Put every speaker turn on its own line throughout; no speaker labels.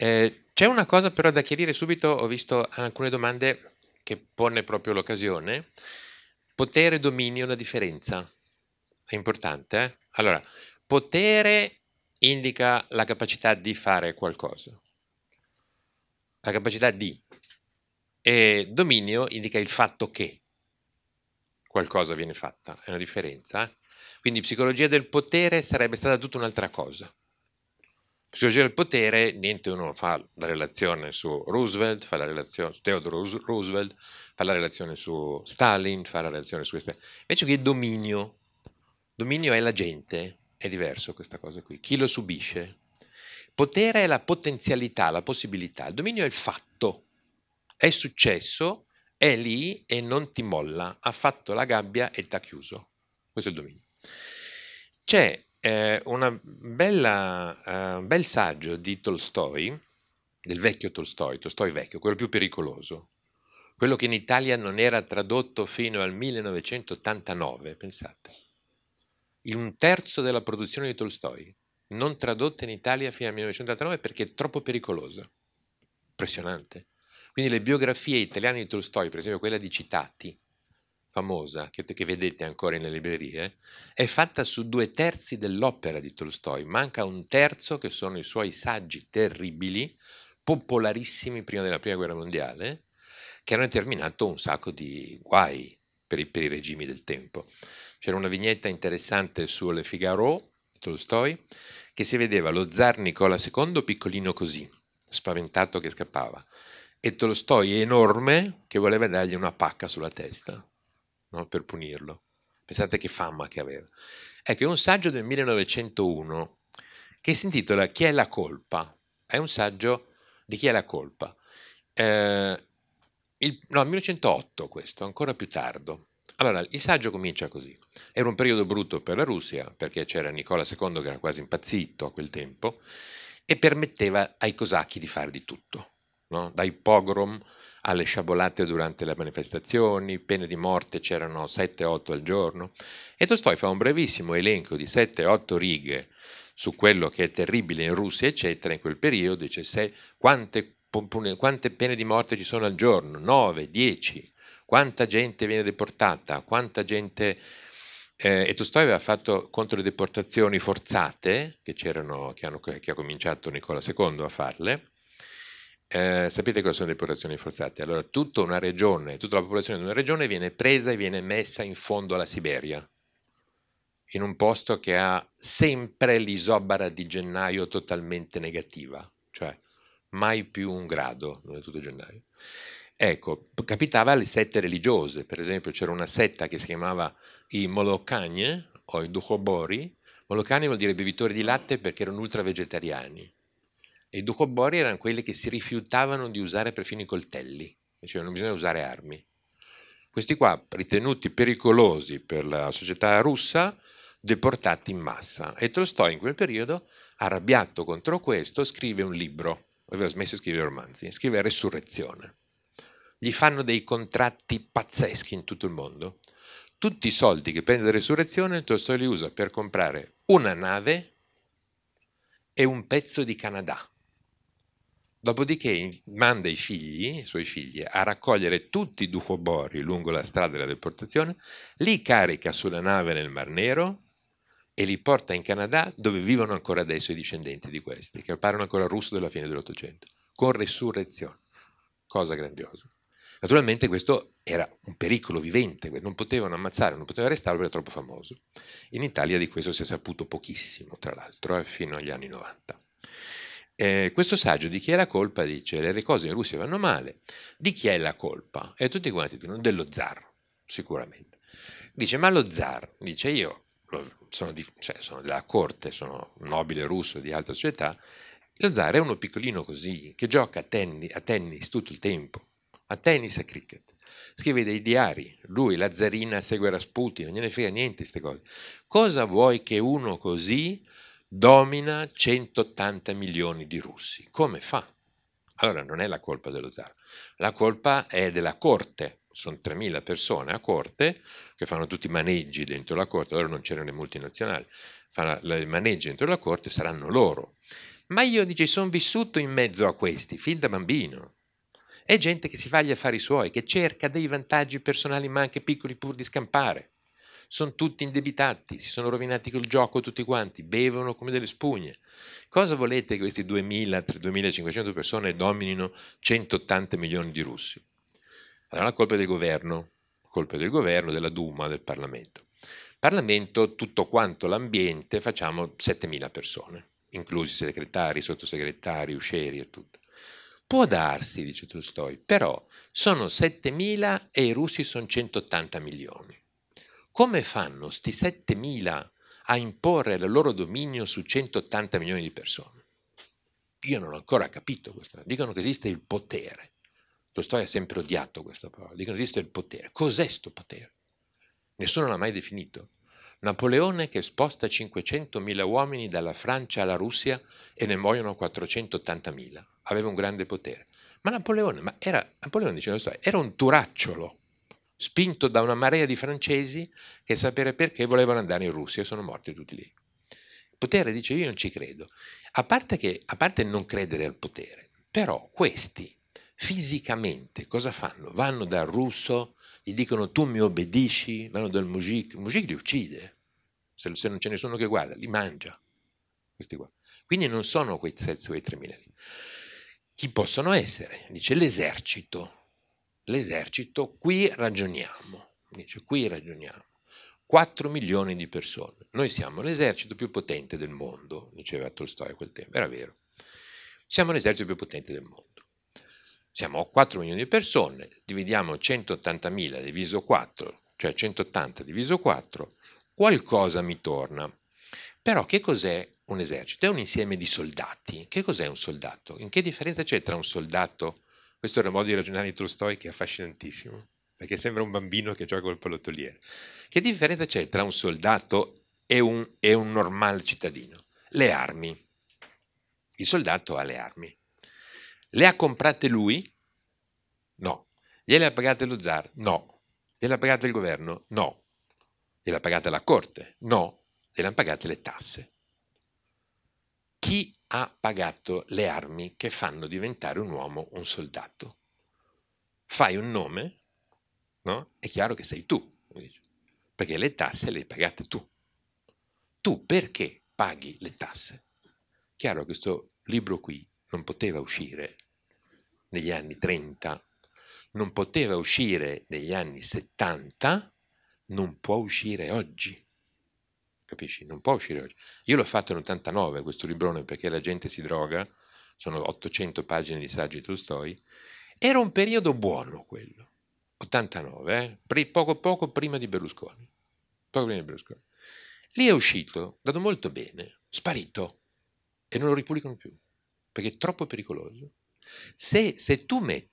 Eh, c'è una cosa però da chiarire subito, ho visto alcune domande che pone proprio l'occasione. Potere e dominio, una differenza. È importante. Eh? Allora, potere indica la capacità di fare qualcosa. La capacità di. E dominio indica il fatto che qualcosa viene fatta. È una differenza. Eh? Quindi psicologia del potere sarebbe stata tutta un'altra cosa. Psicologia del potere, niente uno fa la relazione su Roosevelt, fa la relazione su Theodore Roosevelt, fa la relazione su Stalin, fa la relazione su queste. Invece che dominio, dominio è la gente, è diverso questa cosa qui, chi lo subisce. Potere è la potenzialità, la possibilità, il dominio è il fatto, è successo, è lì e non ti molla, ha fatto la gabbia e ti ha chiuso. Questo è il dominio. C'è eh, bella, eh, un bel saggio di Tolstoi, del vecchio Tolstoi, Tolstoi vecchio, quello più pericoloso, quello che in Italia non era tradotto fino al 1989, pensate. Un terzo della produzione di Tolstoi, non tradotta in Italia fino al 1989 perché è troppo pericolosa. Impressionante. Quindi le biografie italiane di Tolstoi, per esempio quella di Citati, famosa, che, che vedete ancora nelle librerie, è fatta su due terzi dell'opera di Tolstoi, manca un terzo che sono i suoi saggi terribili, popolarissimi prima della Prima Guerra Mondiale, che hanno determinato un sacco di guai per i, per i regimi del tempo. C'era una vignetta interessante su Le Figaro di Tolstoi, che si vedeva lo zar Nicola II piccolino così, spaventato che scappava, e Tolstoi enorme che voleva dargli una pacca sulla testa no? per punirlo. Pensate che fama che aveva. Ecco, è un saggio del 1901 che si intitola Chi è la colpa? È un saggio di chi è la colpa. Eh, il, no, 1908 questo, ancora più tardo. Allora, il saggio comincia così. Era un periodo brutto per la Russia, perché c'era Nicola II che era quasi impazzito a quel tempo, e permetteva ai cosacchi di fare di tutto, no? dai pogrom alle sciabolate durante le manifestazioni, pene di morte c'erano 7-8 al giorno. E Tolstoi fa un brevissimo elenco di 7-8 righe su quello che è terribile in Russia, eccetera, in quel periodo, dice se, quante, quante pene di morte ci sono al giorno, 9, 10, quanta gente viene deportata, quanta gente... Eh, e Tolstoi aveva fatto contro le deportazioni forzate, che, che, hanno, che ha cominciato Nicola II a farle, eh, sapete cosa sono le popolazioni forzate? Allora, tutta una regione, tutta la popolazione di una regione viene presa e viene messa in fondo alla Siberia, in un posto che ha sempre l'isobara di gennaio totalmente negativa, cioè mai più un grado non è tutto gennaio. Ecco, capitava alle sette religiose, per esempio c'era una setta che si chiamava i Molokagne o i Dukhobori, Molokani vuol dire bevitori di latte perché erano ultra vegetariani e i Ducobori erano quelli che si rifiutavano di usare perfino i coltelli, dicevano cioè bisogna usare armi. Questi qua, ritenuti pericolosi per la società russa, deportati in massa. E Tolstoi in quel periodo, arrabbiato contro questo, scrive un libro, aveva smesso di scrivere romanzi, scrive Resurrezione. Gli fanno dei contratti pazzeschi in tutto il mondo. Tutti i soldi che prende da Resurrezione Tolstoi li usa per comprare una nave e un pezzo di Canada Dopodiché manda i figli, i suoi figli, a raccogliere tutti i ducobori lungo la strada della deportazione, li carica sulla nave nel Mar Nero e li porta in Canada dove vivono ancora adesso i discendenti di questi, che parlano ancora russo della fine dell'Ottocento, con resurrezione. Cosa grandiosa. Naturalmente questo era un pericolo vivente, non potevano ammazzare, non potevano arrestarlo perché era troppo famoso. In Italia di questo si è saputo pochissimo, tra l'altro, eh, fino agli anni 90 eh, questo saggio di chi è la colpa dice le cose in Russia vanno male, di chi è la colpa? E tutti quanti dicono dello zar, sicuramente. Dice ma lo zar, dice io sono, di, cioè, sono della corte, sono un nobile russo di alta società, lo zar è uno piccolino così che gioca a, tenni, a tennis tutto il tempo, a tennis e cricket. Scrive dei diari, lui, la zarina, segue Rasputin, non gliene frega niente queste cose. Cosa vuoi che uno così domina 180 milioni di russi. Come fa? Allora non è la colpa dello zar, la colpa è della corte. Sono 3.000 persone a corte che fanno tutti i maneggi dentro la corte, allora non c'erano le multinazionali, fanno i maneggi dentro la corte, saranno loro. Ma io, dice, sono vissuto in mezzo a questi, fin da bambino. È gente che si fa gli affari suoi, che cerca dei vantaggi personali ma anche piccoli pur di scampare sono tutti indebitati, si sono rovinati col gioco tutti quanti, bevono come delle spugne. Cosa volete che questi 2.000-2.500 persone dominino 180 milioni di russi? Allora la colpa è del governo, colpa del governo, della Duma, del Parlamento. Parlamento, tutto quanto l'ambiente, facciamo 7.000 persone, inclusi segretari, sottosegretari, uscieri e tutto. Può darsi, dice Tolstoi, però sono 7.000 e i russi sono 180 milioni come fanno sti 7.000 a imporre il loro dominio su 180 milioni di persone? Io non ho ancora capito questo. Dicono che esiste il potere. Tolstoi ha sempre odiato questa parola. Dicono che esiste il potere. Cos'è questo potere? Nessuno l'ha mai definito. Napoleone che sposta 500.000 uomini dalla Francia alla Russia e ne muoiono 480.000. Aveva un grande potere. Ma Napoleone, ma era, Napoleone diceva, era un turacciolo spinto da una marea di francesi che sapere perché volevano andare in Russia e sono morti tutti lì. Il potere dice io non ci credo, a parte, che, a parte non credere al potere, però questi fisicamente cosa fanno? Vanno dal russo, gli dicono tu mi obbedisci, vanno dal Mujik, il Mujik li uccide, se, se non c'è nessuno che guarda, li mangia, questi qua. Quindi non sono quei, quei 3.000 lì. Chi possono essere? Dice l'esercito, l'esercito, qui ragioniamo, dice qui ragioniamo. 4 milioni di persone. Noi siamo l'esercito più potente del mondo, diceva Tolstoi a quel tempo, era vero. Siamo l'esercito più potente del mondo. Siamo 4 milioni di persone, dividiamo 180.000 diviso 4, cioè 180 diviso 4, qualcosa mi torna. Però che cos'è un esercito? È un insieme di soldati. Che cos'è un soldato? In che differenza c'è tra un soldato questo era un modo di ragionare di Tolstoi che è affascinantissimo, perché sembra un bambino che gioca col pallottoliere. Che differenza c'è tra un soldato e un, e un normale cittadino? Le armi. Il soldato ha le armi. Le ha comprate lui? No. Gliele ha pagate lo zar? No. Gliele ha pagate il governo? No. Gliele ha pagate la corte? No. Gliele hanno pagate le tasse. Chi ha pagato le armi che fanno diventare un uomo un soldato. Fai un nome, no? È chiaro che sei tu, perché le tasse le hai pagate tu. Tu perché paghi le tasse? Chiaro, che questo libro qui non poteva uscire negli anni 30, non poteva uscire negli anni 70, non può uscire oggi capisci? Non può uscire oggi. Io l'ho fatto nell'89 questo librone perché la gente si droga, sono 800 pagine di saggi Tolstoi, era un periodo buono quello, 89, eh? poco poco prima di Berlusconi, poco prima di Berlusconi. Lì è uscito, è andato molto bene, sparito e non lo ripubblicano più perché è troppo pericoloso. Se, se tu metti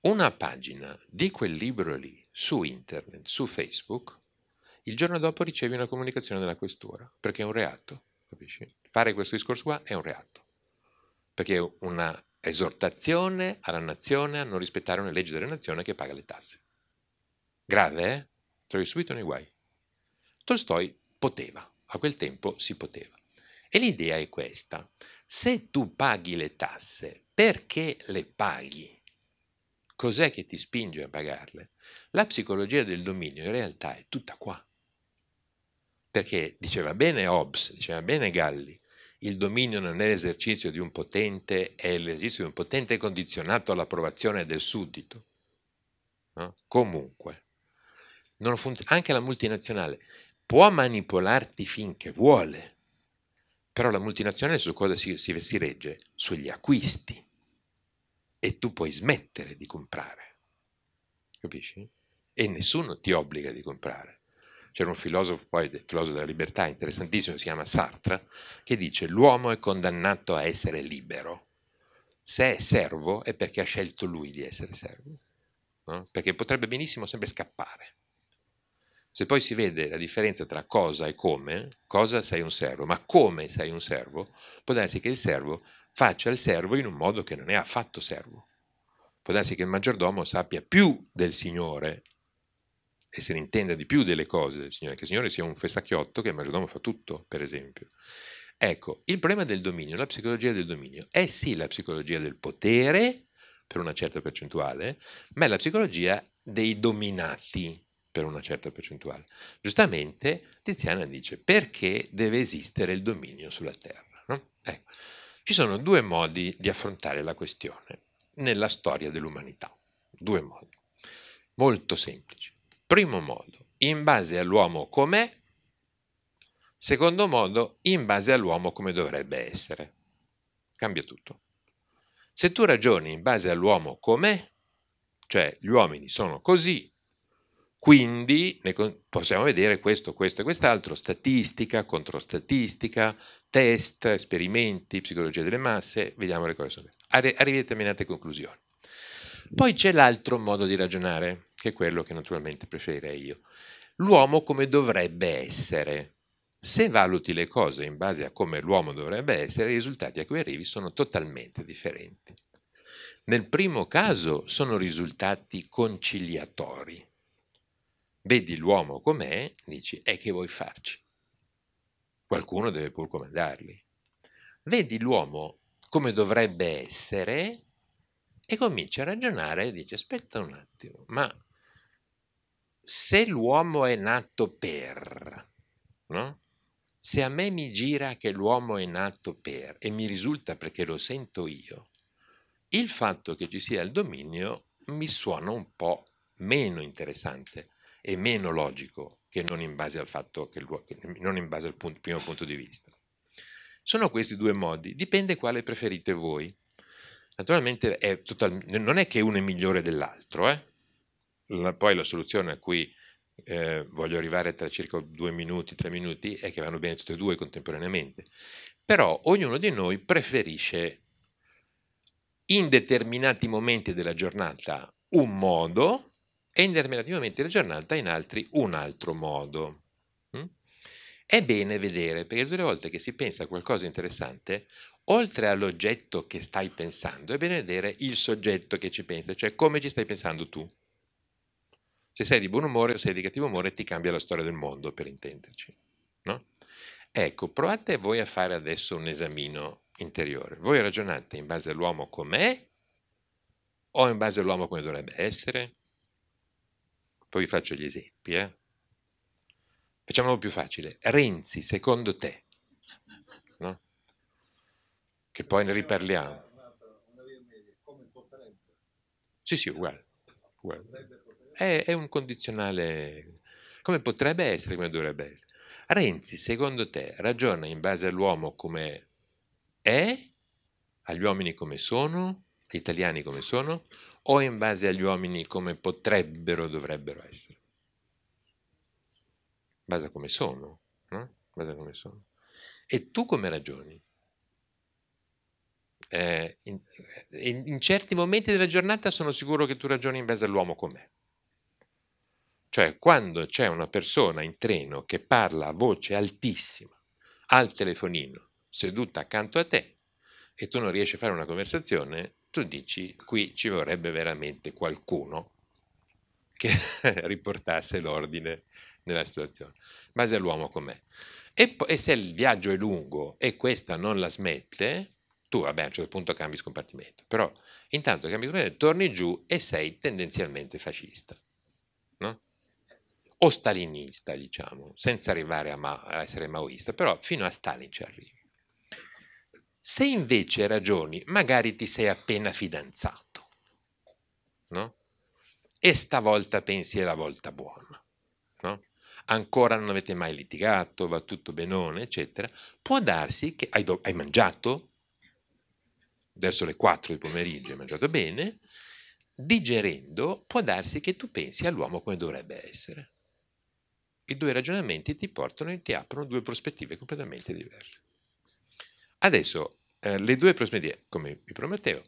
una pagina di quel libro lì su internet, su Facebook, il giorno dopo ricevi una comunicazione dalla questura, perché è un reato, capisci? Fare questo discorso qua è un reato, perché è una esortazione alla nazione a non rispettare una legge della nazione che paga le tasse. Grave, eh? Trovi subito nei guai. Tolstoi poteva, a quel tempo si poteva. E l'idea è questa, se tu paghi le tasse, perché le paghi? Cos'è che ti spinge a pagarle? La psicologia del dominio in realtà è tutta qua. Perché diceva bene Hobbes, diceva bene Galli, il dominio non è l'esercizio di un potente, è l'esercizio di un potente condizionato all'approvazione del suddito. No? Comunque, anche la multinazionale può manipolarti finché vuole, però la multinazionale su cosa si, si, si regge? Sugli acquisti. E tu puoi smettere di comprare, capisci? E nessuno ti obbliga di comprare. C'era un filosofo, poi filosofo della libertà, interessantissimo, si chiama Sartre, che dice l'uomo è condannato a essere libero. Se è servo è perché ha scelto lui di essere servo, no? perché potrebbe benissimo sempre scappare. Se poi si vede la differenza tra cosa e come, cosa sei un servo, ma come sei un servo, può darsi che il servo faccia il servo in un modo che non è affatto servo. Può darsi che il maggiordomo sappia più del Signore e se ne intenda di più delle cose del Signore, che il Signore sia un festacchiotto che il maggiordomo fa tutto, per esempio. Ecco, il problema del dominio, la psicologia del dominio, è sì la psicologia del potere, per una certa percentuale, ma è la psicologia dei dominati, per una certa percentuale. Giustamente Tiziana dice perché deve esistere il dominio sulla terra. No? Ecco. Ci sono due modi di affrontare la questione nella storia dell'umanità, due modi molto semplici. Primo modo, in base all'uomo com'è. Secondo modo, in base all'uomo come dovrebbe essere. Cambia tutto. Se tu ragioni in base all'uomo com'è, cioè gli uomini sono così, quindi possiamo vedere questo, questo e quest'altro, statistica, controstatistica, test, esperimenti, psicologia delle masse, vediamo le cose. Arri- arrivi a determinate conclusioni. Poi c'è l'altro modo di ragionare, che è quello che naturalmente preferirei io. L'uomo come dovrebbe essere. Se valuti le cose in base a come l'uomo dovrebbe essere, i risultati a cui arrivi sono totalmente differenti. Nel primo caso sono risultati conciliatori. Vedi l'uomo com'è, dici, e che vuoi farci? Qualcuno deve pur comandarli. Vedi l'uomo come dovrebbe essere e comincia a ragionare e dice aspetta un attimo, ma se l'uomo è nato per, no? se a me mi gira che l'uomo è nato per e mi risulta perché lo sento io, il fatto che ci sia il dominio mi suona un po' meno interessante e meno logico che non in base al fatto che non in base al punto, primo punto di vista. Sono questi due modi, dipende quale preferite voi. Naturalmente è total... non è che uno è migliore dell'altro, eh? la, poi la soluzione a cui eh, voglio arrivare tra circa due minuti, tre minuti, è che vanno bene tutte e due contemporaneamente, però ognuno di noi preferisce in determinati momenti della giornata un modo e in determinati momenti della giornata in altri un altro modo. Mm? È bene vedere, perché tutte le volte che si pensa a qualcosa interessante, oltre all'oggetto che stai pensando, è bene vedere il soggetto che ci pensa, cioè come ci stai pensando tu. Se sei di buon umore o sei di cattivo umore ti cambia la storia del mondo, per intenderci. No? Ecco, provate voi a fare adesso un esamino interiore. Voi ragionate in base all'uomo com'è o in base all'uomo come dovrebbe essere? Poi vi faccio gli esempi. Eh? Facciamolo più facile. Renzi, secondo te, no? che poi ne riparliamo. Sì, sì, uguale. uguale. È, è, un condizionale come potrebbe essere, come dovrebbe essere. Renzi, secondo te, ragiona in base all'uomo come è, agli uomini come sono, agli italiani come sono, o in base agli uomini come potrebbero, dovrebbero essere? In base a come sono, no? In base a come sono. E tu come ragioni? Eh, eh, in, in, certi momenti della giornata sono sicuro che tu ragioni in base all'uomo con me. Cioè, quando c'è una persona in treno che parla a voce altissima, al telefonino, seduta accanto a te, e tu non riesci a fare una conversazione, tu dici, qui ci vorrebbe veramente qualcuno che riportasse l'ordine nella situazione. In base all'uomo com'è. E, e se il viaggio è lungo e questa non la smette, tu vabbè a un certo punto cambi scompartimento, però intanto cambi scompartimento, torni giù e sei tendenzialmente fascista, no? o stalinista, diciamo, senza arrivare a, ma- a essere maoista, però fino a Stalin ci arrivi. Se invece ragioni, magari ti sei appena fidanzato, no? E stavolta pensi è la volta buona, no? Ancora non avete mai litigato, va tutto benone, eccetera. Può darsi che hai, do- hai mangiato, verso le 4 di pomeriggio hai mangiato bene, digerendo può darsi che tu pensi all'uomo come dovrebbe essere. I due ragionamenti ti portano e ti aprono due prospettive completamente diverse. Adesso, eh, le due prospettive, come vi promettevo,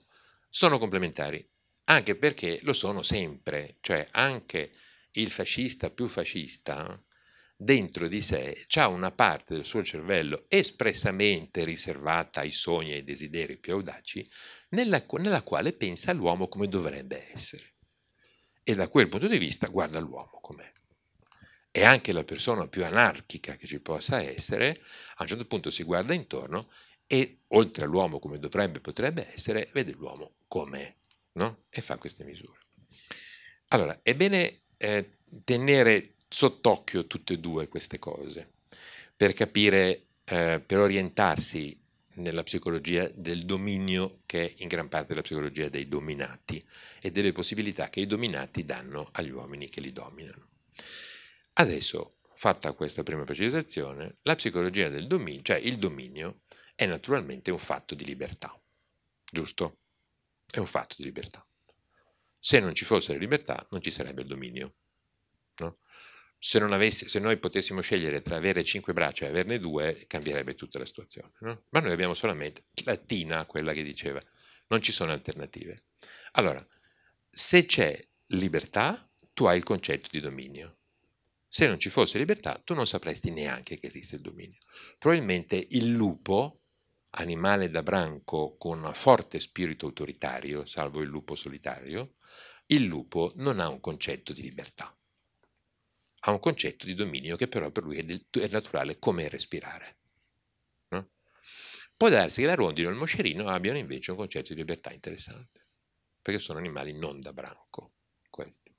sono complementari, anche perché lo sono sempre, cioè anche il fascista più fascista dentro di sé ha una parte del suo cervello espressamente riservata ai sogni e ai desideri più audaci, nella, nella quale pensa all'uomo come dovrebbe essere. E da quel punto di vista guarda l'uomo com'è. E anche la persona più anarchica che ci possa essere, a un certo punto si guarda intorno e oltre all'uomo come dovrebbe, potrebbe essere, vede l'uomo com'è no? e fa queste misure. Allora, è bene eh, tenere sott'occhio tutte e due queste cose per capire, eh, per orientarsi nella psicologia del dominio che è in gran parte la psicologia dei dominati e delle possibilità che i dominati danno agli uomini che li dominano. Adesso, fatta questa prima precisazione, la psicologia del dominio, cioè il dominio, è naturalmente un fatto di libertà, giusto? È un fatto di libertà. Se non ci fosse la libertà, non ci sarebbe il dominio se, non avessi, se, noi potessimo scegliere tra avere cinque braccia e averne due, cambierebbe tutta la situazione. No? Ma noi abbiamo solamente la Tina, quella che diceva, non ci sono alternative. Allora, se c'è libertà, tu hai il concetto di dominio. Se non ci fosse libertà, tu non sapresti neanche che esiste il dominio. Probabilmente il lupo, animale da branco con un forte spirito autoritario, salvo il lupo solitario, il lupo non ha un concetto di libertà ha un concetto di dominio che però per lui è, del, è naturale come respirare. No? Può darsi che la rondine o il moscerino abbiano invece un concetto di libertà interessante, perché sono animali non da branco. Questi.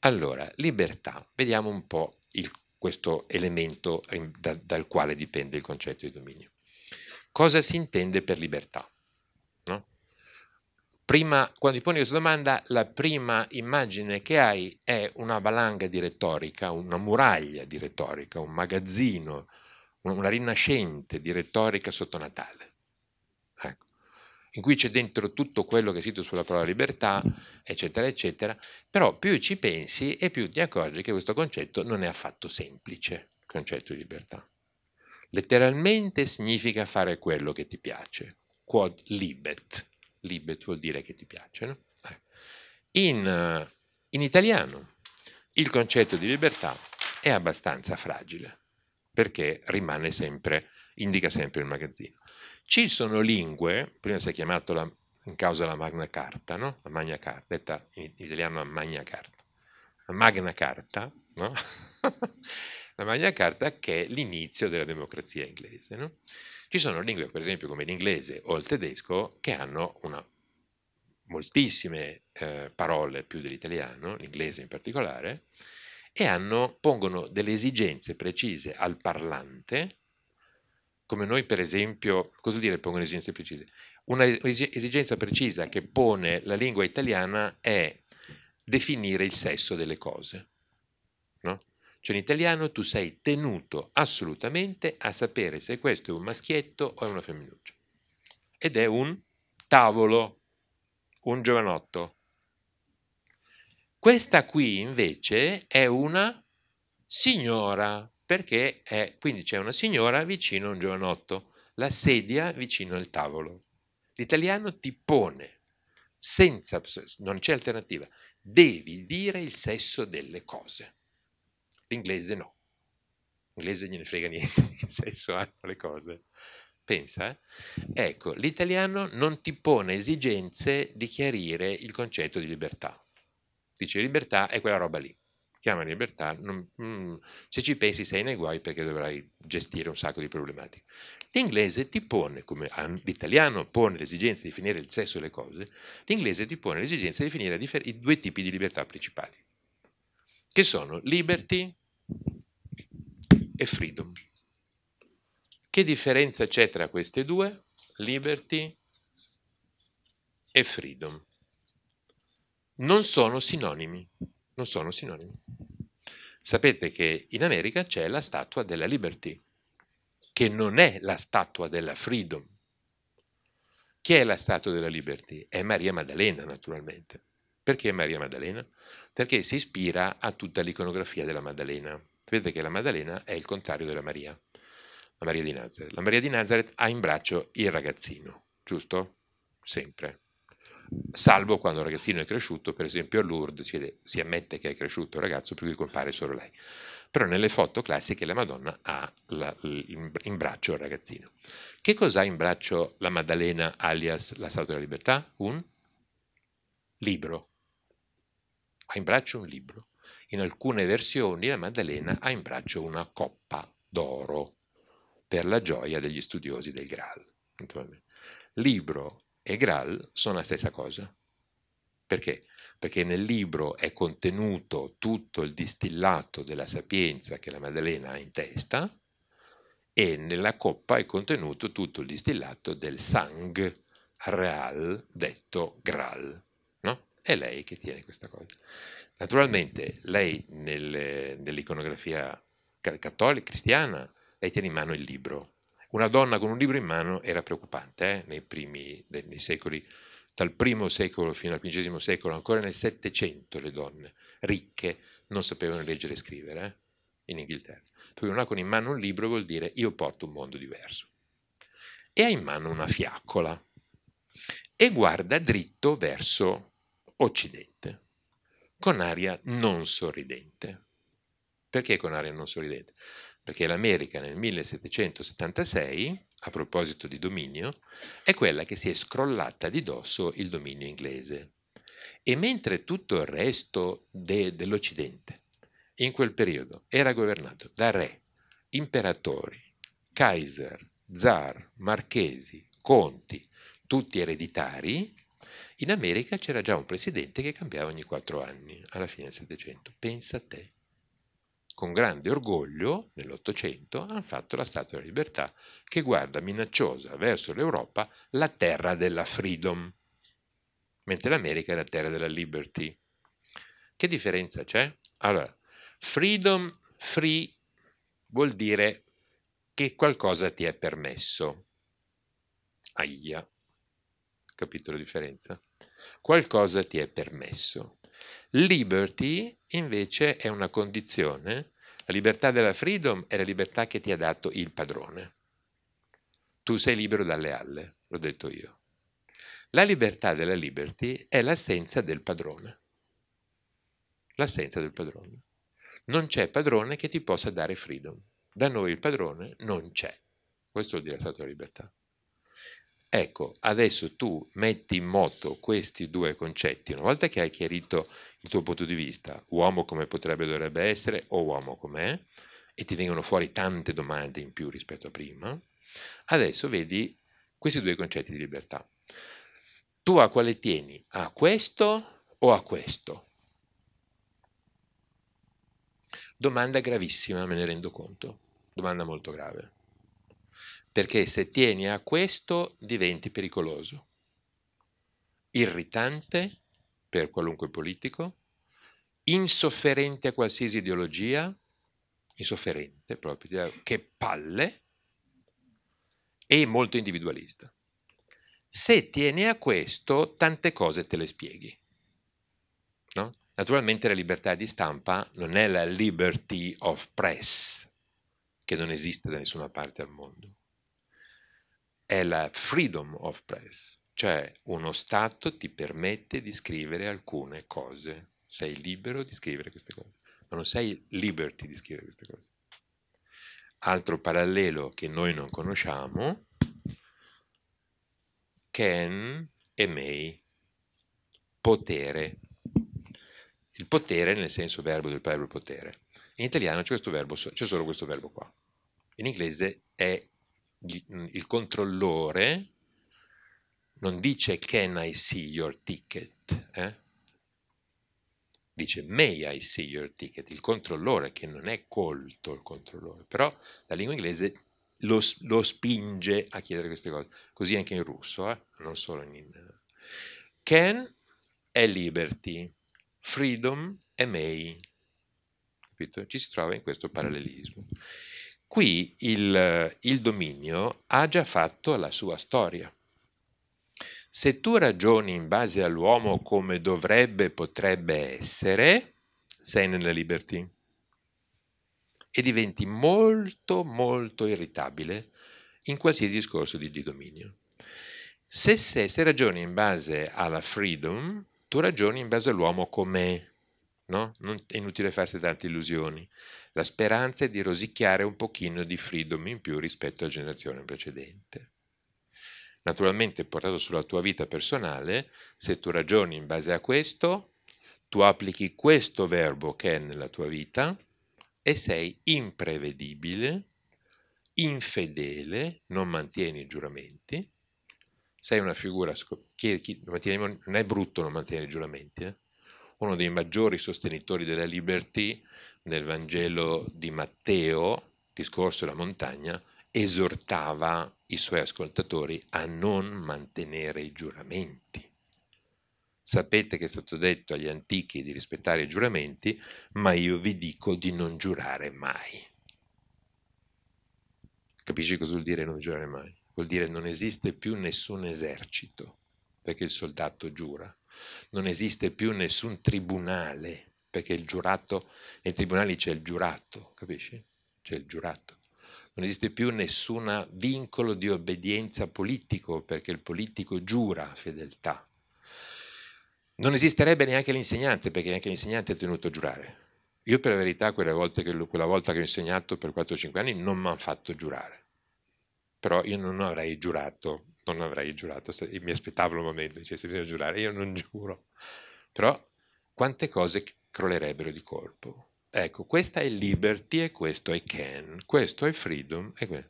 Allora, libertà, vediamo un po' il, questo elemento da, dal quale dipende il concetto di dominio. Cosa si intende per libertà? prima, quando ti poni questa domanda, la prima immagine che hai è una valanga di retorica, una muraglia di retorica, un magazzino, una rinascente di retorica sotto Natale, ecco. in cui c'è dentro tutto quello che è scritto sulla parola libertà, eccetera, eccetera, però più ci pensi e più ti accorgi che questo concetto non è affatto semplice, il concetto di libertà. Letteralmente significa fare quello che ti piace, quod libet, libet vuol dire che ti piace. No? Eh. In, eh, in italiano il concetto di libertà è abbastanza fragile perché rimane sempre, indica sempre il magazzino. Ci sono lingue, prima si è chiamato la, in causa la Magna Carta, no? la Magna Carta, detta in italiano la Magna Carta, la Magna Carta, no? la Magna Carta che è l'inizio della democrazia inglese. No? Ci sono lingue, per esempio, come l'inglese o il tedesco, che hanno una, moltissime eh, parole più dell'italiano, l'inglese in particolare, e hanno, pongono delle esigenze precise al parlante, come noi per esempio, cosa vuol dire pongono esigenze precise? Una esigenza precisa che pone la lingua italiana è definire il sesso delle cose. No? Cioè in italiano tu sei tenuto assolutamente a sapere se questo è un maschietto o è una femminuccia. Ed è un tavolo, un giovanotto. Questa qui invece è una signora, perché è, quindi c'è una signora vicino a un giovanotto, la sedia vicino al tavolo. L'italiano ti pone, senza, non c'è alternativa, devi dire il sesso delle cose. L'inglese no. L'inglese gliene frega niente di che senso hanno eh, le cose. Pensa, eh? Ecco, l'italiano non ti pone esigenze di chiarire il concetto di libertà. Dice libertà è quella roba lì. Chiama libertà, non, mm, se ci pensi sei nei guai perché dovrai gestire un sacco di problematiche. L'inglese ti pone, come l'italiano pone l'esigenza di definire il sesso e le cose, l'inglese ti pone l'esigenza di finire i due tipi di libertà principali che sono liberty e freedom. Che differenza c'è tra queste due? Liberty e freedom. Non sono sinonimi, non sono sinonimi. Sapete che in America c'è la statua della liberty, che non è la statua della freedom. Chi è la statua della liberty? È Maria Maddalena, naturalmente. Perché Maria Maddalena? perché si ispira a tutta l'iconografia della Maddalena. Vedete che la Maddalena è il contrario della Maria, la Maria di Nazareth. La Maria di Nazareth ha in braccio il ragazzino, giusto? Sempre. Salvo quando il ragazzino è cresciuto, per esempio a Lourdes si, vede, si ammette che è cresciuto il ragazzo, più che compare solo lei. Però nelle foto classiche la Madonna ha la, in braccio il ragazzino. Che cos'ha in braccio la Maddalena alias la Statua della Libertà? Un libro ha in braccio un libro. In alcune versioni la Maddalena ha in braccio una coppa d'oro per la gioia degli studiosi del Graal. Libro e Graal sono la stessa cosa. Perché? Perché nel libro è contenuto tutto il distillato della sapienza che la Maddalena ha in testa e nella coppa è contenuto tutto il distillato del sang real detto Graal. È lei che tiene questa cosa. Naturalmente lei nel, nell'iconografia cattolica, cristiana, lei tiene in mano il libro. Una donna con un libro in mano era preoccupante eh? nei primi nei secoli, dal primo secolo fino al quindicesimo secolo, ancora nel Settecento le donne ricche non sapevano leggere e scrivere eh? in Inghilterra. Poi una con in mano un libro vuol dire io porto un mondo diverso. E ha in mano una fiaccola e guarda dritto verso Occidente, con aria non sorridente. Perché con aria non sorridente? Perché l'America nel 1776, a proposito di dominio, è quella che si è scrollata di dosso il dominio inglese. E mentre tutto il resto de, dell'Occidente in quel periodo era governato da re, imperatori, kaiser, zar, marchesi, conti, tutti ereditari, in America c'era già un presidente che cambiava ogni quattro anni, alla fine del Settecento. Pensa a te. Con grande orgoglio, nell'Ottocento, hanno fatto la Statua della Libertà, che guarda minacciosa verso l'Europa la terra della freedom, mentre l'America è la terra della liberty. Che differenza c'è? Allora, freedom, free, vuol dire che qualcosa ti è permesso. Aia. Capito la differenza? qualcosa ti è permesso. Liberty invece è una condizione, la libertà della freedom è la libertà che ti ha dato il padrone. Tu sei libero dalle alle, l'ho detto io. La libertà della liberty è l'assenza del padrone. L'assenza del padrone. Non c'è padrone che ti possa dare freedom. Da noi il padrone non c'è. Questo vuol dire stato della libertà. Ecco, adesso tu metti in moto questi due concetti, una volta che hai chiarito il tuo punto di vista, uomo come potrebbe e dovrebbe essere o uomo com'è, e ti vengono fuori tante domande in più rispetto a prima, adesso vedi questi due concetti di libertà. Tu a quale tieni? A questo o a questo? Domanda gravissima, me ne rendo conto, domanda molto grave perché se tieni a questo diventi pericoloso, irritante per qualunque politico, insofferente a qualsiasi ideologia, insofferente proprio, cioè, che palle, e molto individualista. Se tieni a questo, tante cose te le spieghi. No? Naturalmente la libertà di stampa non è la liberty of press, che non esiste da nessuna parte al mondo è la freedom of press, cioè uno Stato ti permette di scrivere alcune cose, sei libero di scrivere queste cose, ma non sei liberty di scrivere queste cose. Altro parallelo che noi non conosciamo, can e may, potere. Il potere nel senso verbo del verbo potere. In italiano c'è, questo verbo, c'è solo questo verbo qua. In inglese è Mm, il controllore non dice can I see your ticket, eh? dice may I see your ticket, il controllore che non è colto il controllore, però la lingua inglese lo, lo spinge a chiedere queste cose, così anche in russo, eh? non solo in... inglese. can è liberty, freedom è may, capito? Ci si trova in questo parallelismo. Qui il, il dominio ha già fatto la sua storia. Se tu ragioni in base all'uomo come dovrebbe, potrebbe essere, sei nella libertà e diventi molto, molto irritabile in qualsiasi discorso di, di dominio. Se, se, se, ragioni in base alla freedom, tu ragioni in base all'uomo come, no? Non, è inutile farsi tante illusioni. La speranza è di rosicchiare un pochino di freedom in più rispetto alla generazione precedente. Naturalmente portato sulla tua vita personale, se tu ragioni in base a questo, tu applichi questo verbo che è nella tua vita e sei imprevedibile, infedele, non mantieni i giuramenti, sei una figura che non è brutto non mantiene i giuramenti, eh? uno dei maggiori sostenitori della liberty nel Vangelo di Matteo, discorso della montagna, esortava i suoi ascoltatori a non mantenere i giuramenti. Sapete che è stato detto agli antichi di rispettare i giuramenti, ma io vi dico di non giurare mai. Capisci cosa vuol dire non giurare mai? Vuol dire non esiste più nessun esercito, perché il soldato giura, non esiste più nessun tribunale, perché il giurato, nei tribunali c'è il giurato, capisci? C'è il giurato. Non esiste più nessun vincolo di obbedienza politico perché il politico giura fedeltà. Non esisterebbe neanche l'insegnante perché neanche l'insegnante è tenuto a giurare. Io per la verità quella volta che, quella volta che ho insegnato per 4-5 anni non mi hanno fatto giurare, però io non avrei giurato, non avrei giurato, mi aspettavo un momento, dice, cioè, se bisogna giurare, io non giuro. Però quante cose crollerebbero di colpo. Ecco, questa è liberty e questo è can, questo è freedom. E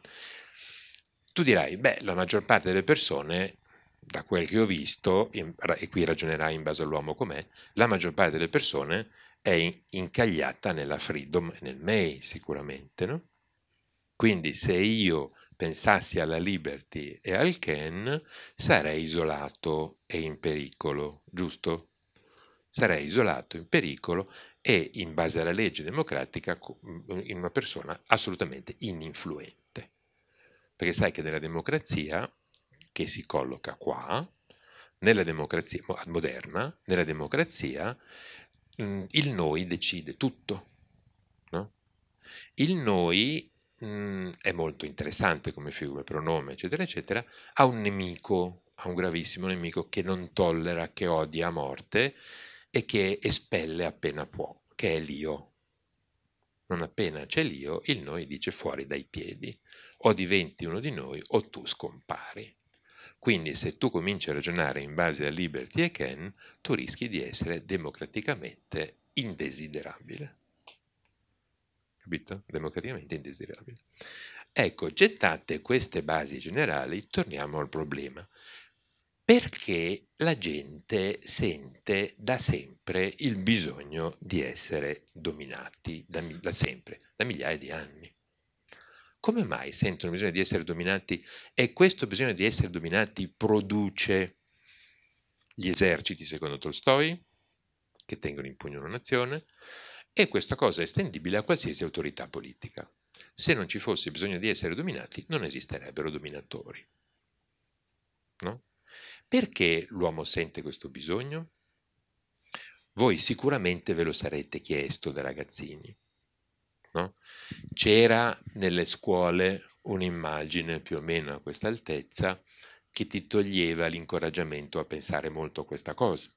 tu dirai, beh, la maggior parte delle persone, da quel che ho visto, e qui ragionerai in base all'uomo com'è, la maggior parte delle persone è incagliata nella freedom e nel may sicuramente, no? Quindi se io pensassi alla liberty e al can, sarei isolato e in pericolo, giusto? sarei isolato, in pericolo e, in base alla legge democratica, mm, in una persona assolutamente ininfluente. Perché sai che nella democrazia, che si colloca qua, nella democrazia moderna, nella democrazia, mm, il noi decide tutto. No? Il noi mm, è molto interessante come figura, pronome, eccetera, eccetera, ha un nemico, ha un gravissimo nemico che non tollera, che odia a morte, e che espelle appena può, che è l'io. Non appena c'è l'io, il noi dice fuori dai piedi, o diventi uno di noi o tu scompari. Quindi se tu cominci a ragionare in base a Liberty e Ken, tu rischi di essere democraticamente indesiderabile. Capito? Democraticamente indesiderabile. Ecco, gettate queste basi generali, torniamo al problema perché la gente sente da sempre il bisogno di essere dominati, da, da sempre, da migliaia di anni. Come mai sentono bisogno di essere dominati e questo bisogno di essere dominati produce gli eserciti, secondo Tolstoi, che tengono in pugno una nazione, e questa cosa è estendibile a qualsiasi autorità politica. Se non ci fosse bisogno di essere dominati, non esisterebbero dominatori. No? Perché l'uomo sente questo bisogno? Voi sicuramente ve lo sarete chiesto da ragazzini. No? C'era nelle scuole un'immagine più o meno a questa altezza che ti toglieva l'incoraggiamento a pensare molto a questa cosa.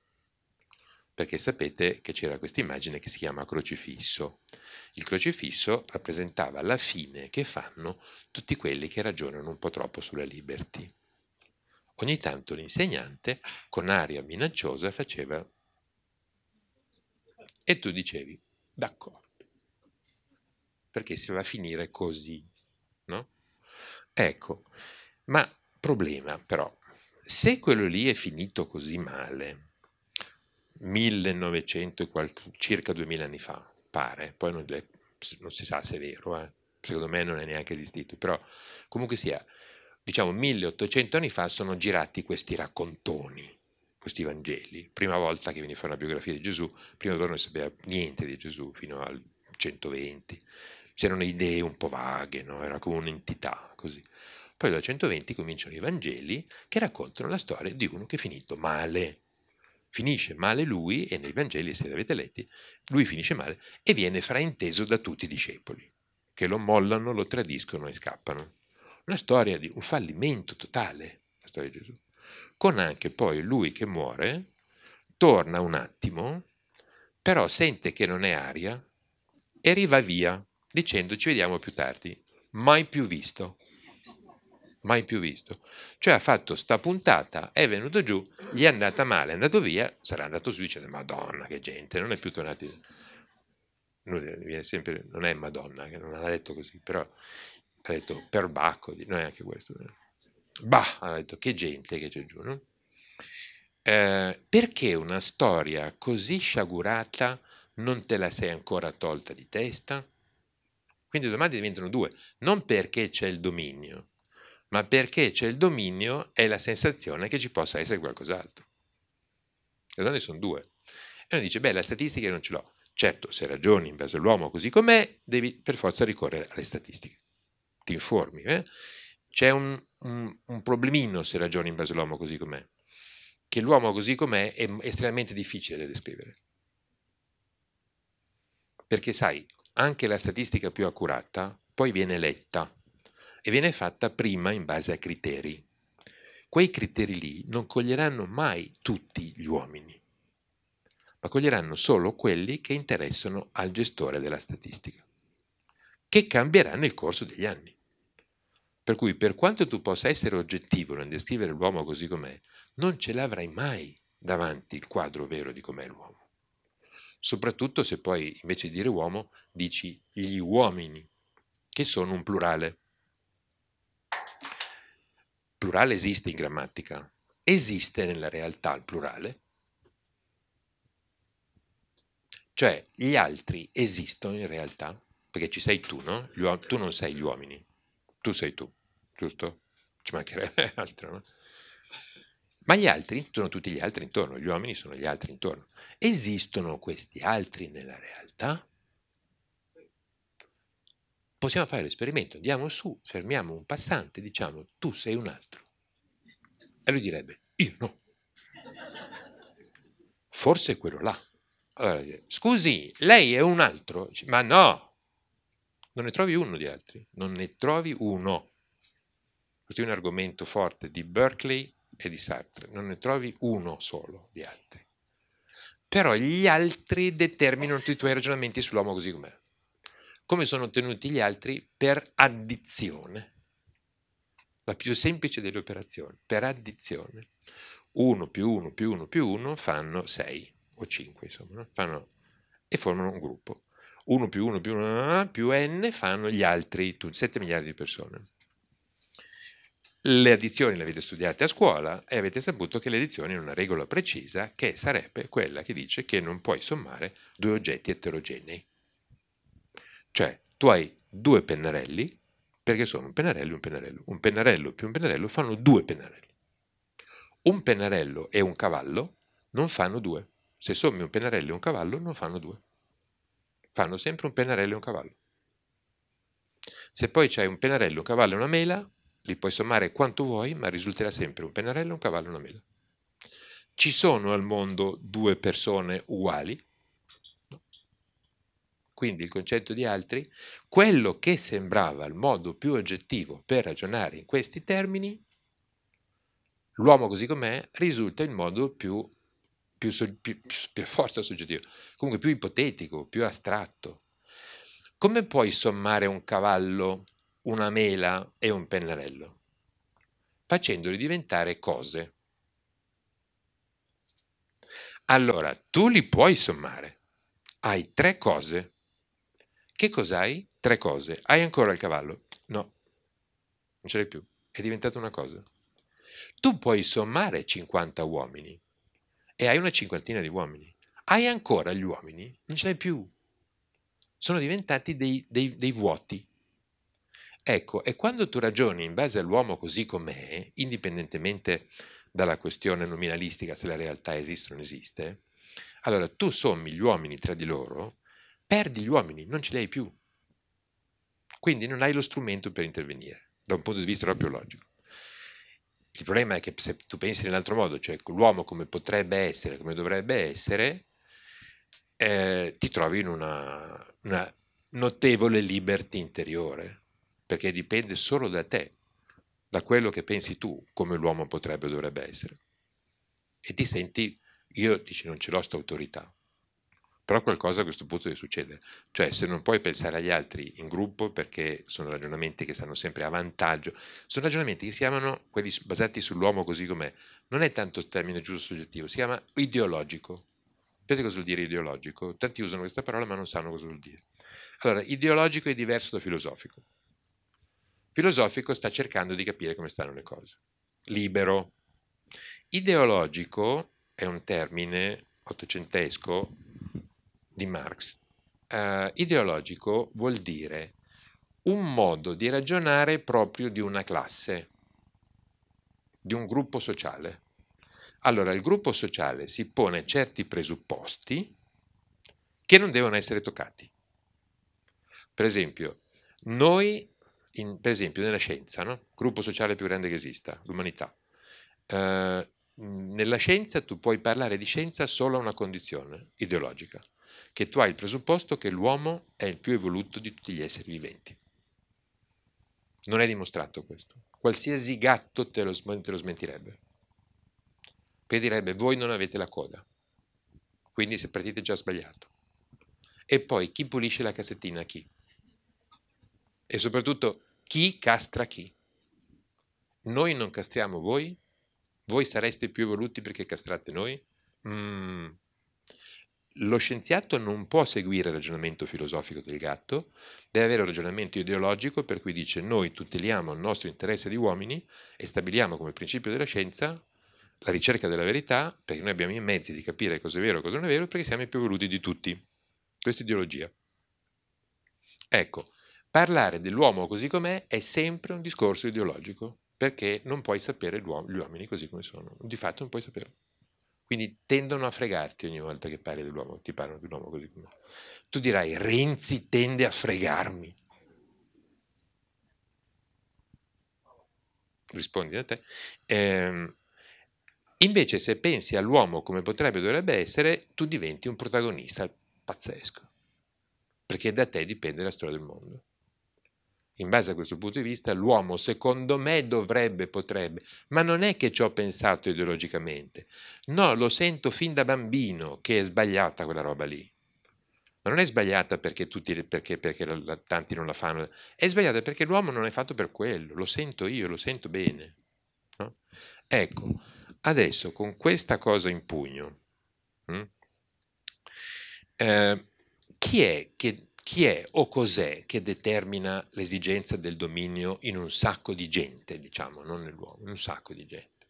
Perché sapete che c'era questa immagine che si chiama crocifisso. Il crocifisso rappresentava la fine che fanno tutti quelli che ragionano un po' troppo sulla liberty. Ogni tanto l'insegnante, con aria minacciosa, faceva e tu dicevi d'accordo, perché si va a finire così, no? Ecco, ma problema però, se quello lì è finito così male, 1900 e qualche, circa 2000 anni fa, pare, poi non, non si sa se è vero, eh? secondo me non è neanche esistito, però comunque sia, diciamo 1800 anni fa sono girati questi raccontoni, questi Vangeli. Prima volta che viene fuori una biografia di Gesù, prima di loro non sapeva niente di Gesù fino al 120. C'erano idee un po' vaghe, no? era come un'entità così. Poi dal 120 cominciano i Vangeli che raccontano la storia di uno che è finito male. Finisce male lui, e nei Vangeli, se li avete letti, lui finisce male e viene frainteso da tutti i discepoli, che lo mollano, lo tradiscono e scappano. Una storia di un fallimento totale, la storia di Gesù. Con anche poi lui che muore, torna un attimo, però sente che non è aria e riva via dicendo ci vediamo più tardi. Mai più visto. Mai più visto. Cioè ha fatto sta puntata, è venuto giù, gli è andata male, è andato via, sarà andato su dicendo madonna che gente, non è più tornato. Viene sempre, non è Madonna che non ha detto così, però ha detto per perbacco, no è anche questo. Eh. Bah, ha detto che gente che c'è giù, no? eh, perché una storia così sciagurata non te la sei ancora tolta di testa? Quindi le domande diventano due, non perché c'è il dominio, ma perché c'è il dominio e la sensazione che ci possa essere qualcos'altro. Le domande sono due. E uno dice, beh, la statistica non ce l'ho. Certo, se ragioni in base all'uomo così com'è, devi per forza ricorrere alle statistiche piatti e Eh? C'è un, un, un, problemino se ragioni in base all'uomo così com'è, che l'uomo così com'è è estremamente difficile da descrivere. Perché sai, anche la statistica più accurata poi viene letta e viene fatta prima in base a criteri. Quei criteri lì non coglieranno mai tutti gli uomini ma coglieranno solo quelli che interessano al gestore della statistica, che cambierà nel corso degli anni. Per cui per quanto tu possa essere oggettivo nel descrivere l'uomo così com'è, non ce l'avrai mai davanti il quadro vero di com'è l'uomo. Soprattutto se poi invece di dire uomo dici gli uomini, che sono un plurale. Plurale esiste in grammatica, esiste nella realtà il plurale? Cioè gli altri esistono in realtà? Perché ci sei tu, no? Tu non sei gli uomini tu sei tu, giusto? Ci mancherebbe altro, no? Ma gli altri sono tutti gli altri intorno, gli uomini sono gli altri intorno. Esistono questi altri nella realtà? Possiamo fare l'esperimento, andiamo su, fermiamo un passante, diciamo tu sei un altro. E lui direbbe io no. Forse quello là. Allora, scusi, lei è un altro? Ma no, non ne trovi uno di altri, non ne trovi uno. Questo è un argomento forte di Berkeley e di Sartre, non ne trovi uno solo di altri. Però gli altri determinano tutti i tuoi ragionamenti sull'uomo così com'è. Come sono ottenuti gli altri? Per addizione. La più semplice delle operazioni, per addizione. 1 più 1 più 1 più 1 fanno 6 o 5, insomma, no? fanno, e formano un gruppo. 1 più 1 più 1 più n fanno gli altri 7 miliardi di persone. Le addizioni le avete studiate a scuola e avete saputo che le addizioni hanno una regola precisa che sarebbe quella che dice che non puoi sommare due oggetti eterogenei. Cioè, tu hai due pennarelli perché sono un pennarello e un pennarello. Un pennarello più un pennarello fanno due pennarelli. Un pennarello e un cavallo non fanno due. Se sommi un pennarello e un cavallo non fanno due fanno sempre un pennarello e un cavallo. Se poi c'hai un pennarello, un cavallo e una mela, li puoi sommare quanto vuoi, ma risulterà sempre un pennarello, un cavallo e una mela. Ci sono al mondo due persone uguali? No. Quindi il concetto di altri, quello che sembrava il modo più oggettivo per ragionare in questi termini, l'uomo così com'è risulta il modo più più, più, più forza soggettivo, comunque più ipotetico, più astratto. Come puoi sommare un cavallo, una mela e un pennarello? Facendoli diventare cose. Allora, tu li puoi sommare. Hai tre cose. Che cos'hai? Tre cose. Hai ancora il cavallo? No, non ce l'hai più. È diventata una cosa. Tu puoi sommare 50 uomini e hai una cinquantina di uomini. Hai ancora gli uomini? Non ce l'hai più. Sono diventati dei, dei, dei vuoti. Ecco, e quando tu ragioni in base all'uomo così com'è, indipendentemente dalla questione nominalistica se la realtà esiste o non esiste, allora tu sommi gli uomini tra di loro, perdi gli uomini, non ce li hai più. Quindi non hai lo strumento per intervenire, da un punto di vista proprio logico. Il problema è che se tu pensi in un altro modo, cioè l'uomo come potrebbe essere, come dovrebbe essere, eh, ti trovi in una, una notevole liberty interiore, perché dipende solo da te, da quello che pensi tu come l'uomo potrebbe o dovrebbe essere. E ti senti, io dici non ce l'ho questa autorità, però qualcosa a questo punto deve succedere, cioè se non puoi pensare agli altri in gruppo perché sono ragionamenti che stanno sempre a vantaggio, sono ragionamenti che si chiamano quelli basati sull'uomo così com'è, non è tanto il termine giusto soggettivo, si chiama ideologico. Sapete cosa vuol dire ideologico? Tanti usano questa parola ma non sanno cosa vuol dire. Allora, ideologico è diverso da filosofico. Filosofico sta cercando di capire come stanno le cose. Libero. Ideologico è un termine ottocentesco di Marx. Uh, ideologico vuol dire un modo di ragionare proprio di una classe, di un gruppo sociale. Allora, il gruppo sociale si pone certi presupposti che non devono essere toccati. Per esempio, noi, in, per esempio, nella scienza, no? gruppo sociale più grande che esista, l'umanità, eh, nella scienza tu puoi parlare di scienza solo a una condizione ideologica, che tu hai il presupposto che l'uomo è il più evoluto di tutti gli esseri viventi. Non è dimostrato questo. Qualsiasi gatto te lo, te lo smentirebbe. Perché direbbe voi non avete la coda, quindi se partite già sbagliato. E poi chi pulisce la cassettina chi? E soprattutto chi castra chi? Noi non castriamo voi? Voi sareste più evoluti perché castrate noi? Mm, lo scienziato non può seguire il ragionamento filosofico del gatto, deve avere un ragionamento ideologico per cui dice noi tuteliamo il nostro interesse di uomini e stabiliamo come principio della scienza la ricerca della verità perché noi abbiamo i mezzi di capire cosa è vero e cosa non è vero perché siamo i più evoluti di tutti. Questa è ideologia. Ecco, parlare dell'uomo così com'è è sempre un discorso ideologico perché non puoi sapere gli uomini così come sono, di fatto non puoi saperlo. Quindi tendono a fregarti ogni volta che parli dell'uomo, ti parlano di un uomo così come. Tu dirai Renzi tende a fregarmi. Rispondi da te. Eh, invece se pensi all'uomo come potrebbe o dovrebbe essere, tu diventi un protagonista pazzesco, perché da te dipende la storia del mondo in base a questo punto di vista, l'uomo secondo me dovrebbe, potrebbe, ma non è che ci ho pensato ideologicamente. No, lo sento fin da bambino che è sbagliata quella roba lì. Ma non è sbagliata perché, tutti, perché, perché la, tanti non la fanno, è sbagliata perché l'uomo non è fatto per quello, lo sento io, lo sento bene. No? Ecco, adesso con questa cosa in pugno, hm, eh, chi è che chi è o cos'è che determina l'esigenza del dominio in un sacco di gente, diciamo, non nell'uomo, in un sacco di gente.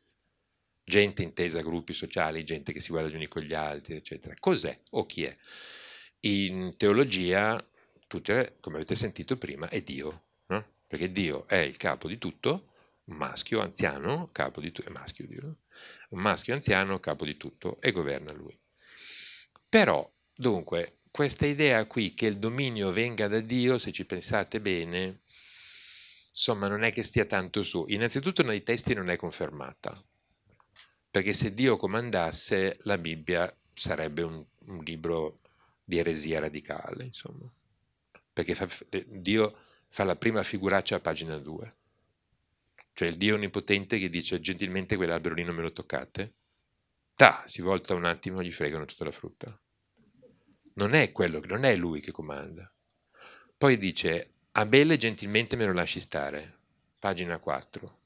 Gente intesa gruppi sociali, gente che si guarda gli uni con gli altri, eccetera. Cos'è o chi è? In teologia, tutte, come avete sentito prima, è Dio, no? perché Dio è il capo di tutto, maschio, anziano, capo di tutto, è maschio Dio, no? maschio, anziano, capo di tutto e governa lui. Però, dunque, questa idea qui che il dominio venga da Dio, se ci pensate bene, insomma non è che stia tanto su. Innanzitutto nei testi non è confermata, perché se Dio comandasse la Bibbia sarebbe un, un libro di eresia radicale, insomma, perché fa, eh, Dio fa la prima figuraccia a pagina 2, cioè il Dio onnipotente che dice gentilmente quell'albero lì non me lo toccate, ta, si volta un attimo e gli fregano tutta la frutta non è quello, non è lui che comanda. Poi dice, Abele gentilmente me lo lasci stare, pagina 4.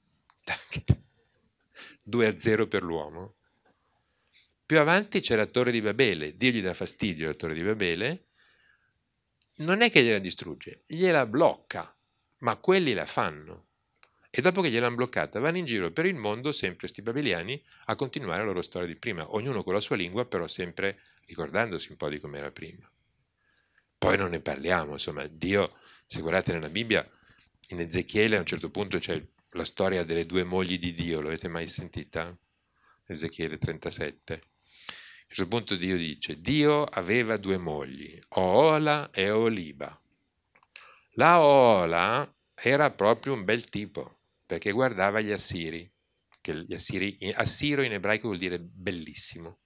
2 a 0 per l'uomo. Più avanti c'è la torre di Babele, Dio gli dà fastidio la torre di Babele, non è che gliela distrugge, gliela blocca, ma quelli la fanno. E dopo che gliel'hanno bloccata vanno in giro per il mondo, sempre sti babiliani, a continuare la loro storia di prima, ognuno con la sua lingua, però sempre ricordandosi un po' di com'era prima. Poi non ne parliamo, insomma, Dio, se guardate nella Bibbia, in Ezechiele a un certo punto c'è la storia delle due mogli di Dio, l'avete mai sentita? Ezechiele 37. A questo punto Dio dice, Dio aveva due mogli, Oola e Oliva. La Oola era proprio un bel tipo, perché guardava gli Assiri, che gli Assiri, Assiro in ebraico vuol dire bellissimo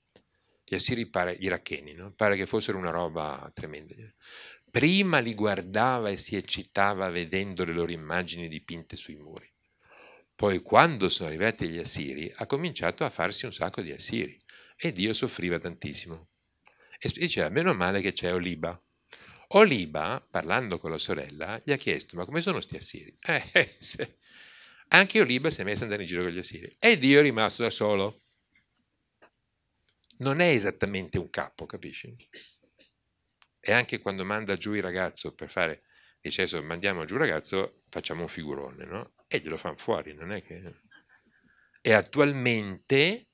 gli assiri pare, gli iracheni, no? pare che fossero una roba tremenda. Prima li guardava e si eccitava vedendo le loro immagini dipinte sui muri. Poi quando sono arrivati gli assiri ha cominciato a farsi un sacco di assiri e Dio soffriva tantissimo. E diceva, meno male che c'è Oliba. Oliba, parlando con la sorella, gli ha chiesto, ma come sono sti assiri? Eh, eh se... Anche Oliba si è messa ad andare in giro con gli assiri. E Dio è rimasto da solo non è esattamente un capo, capisci? E anche quando manda giù il ragazzo per fare, dice adesso mandiamo giù il ragazzo, facciamo un figurone, no? E glielo fanno fuori, non è che... E attualmente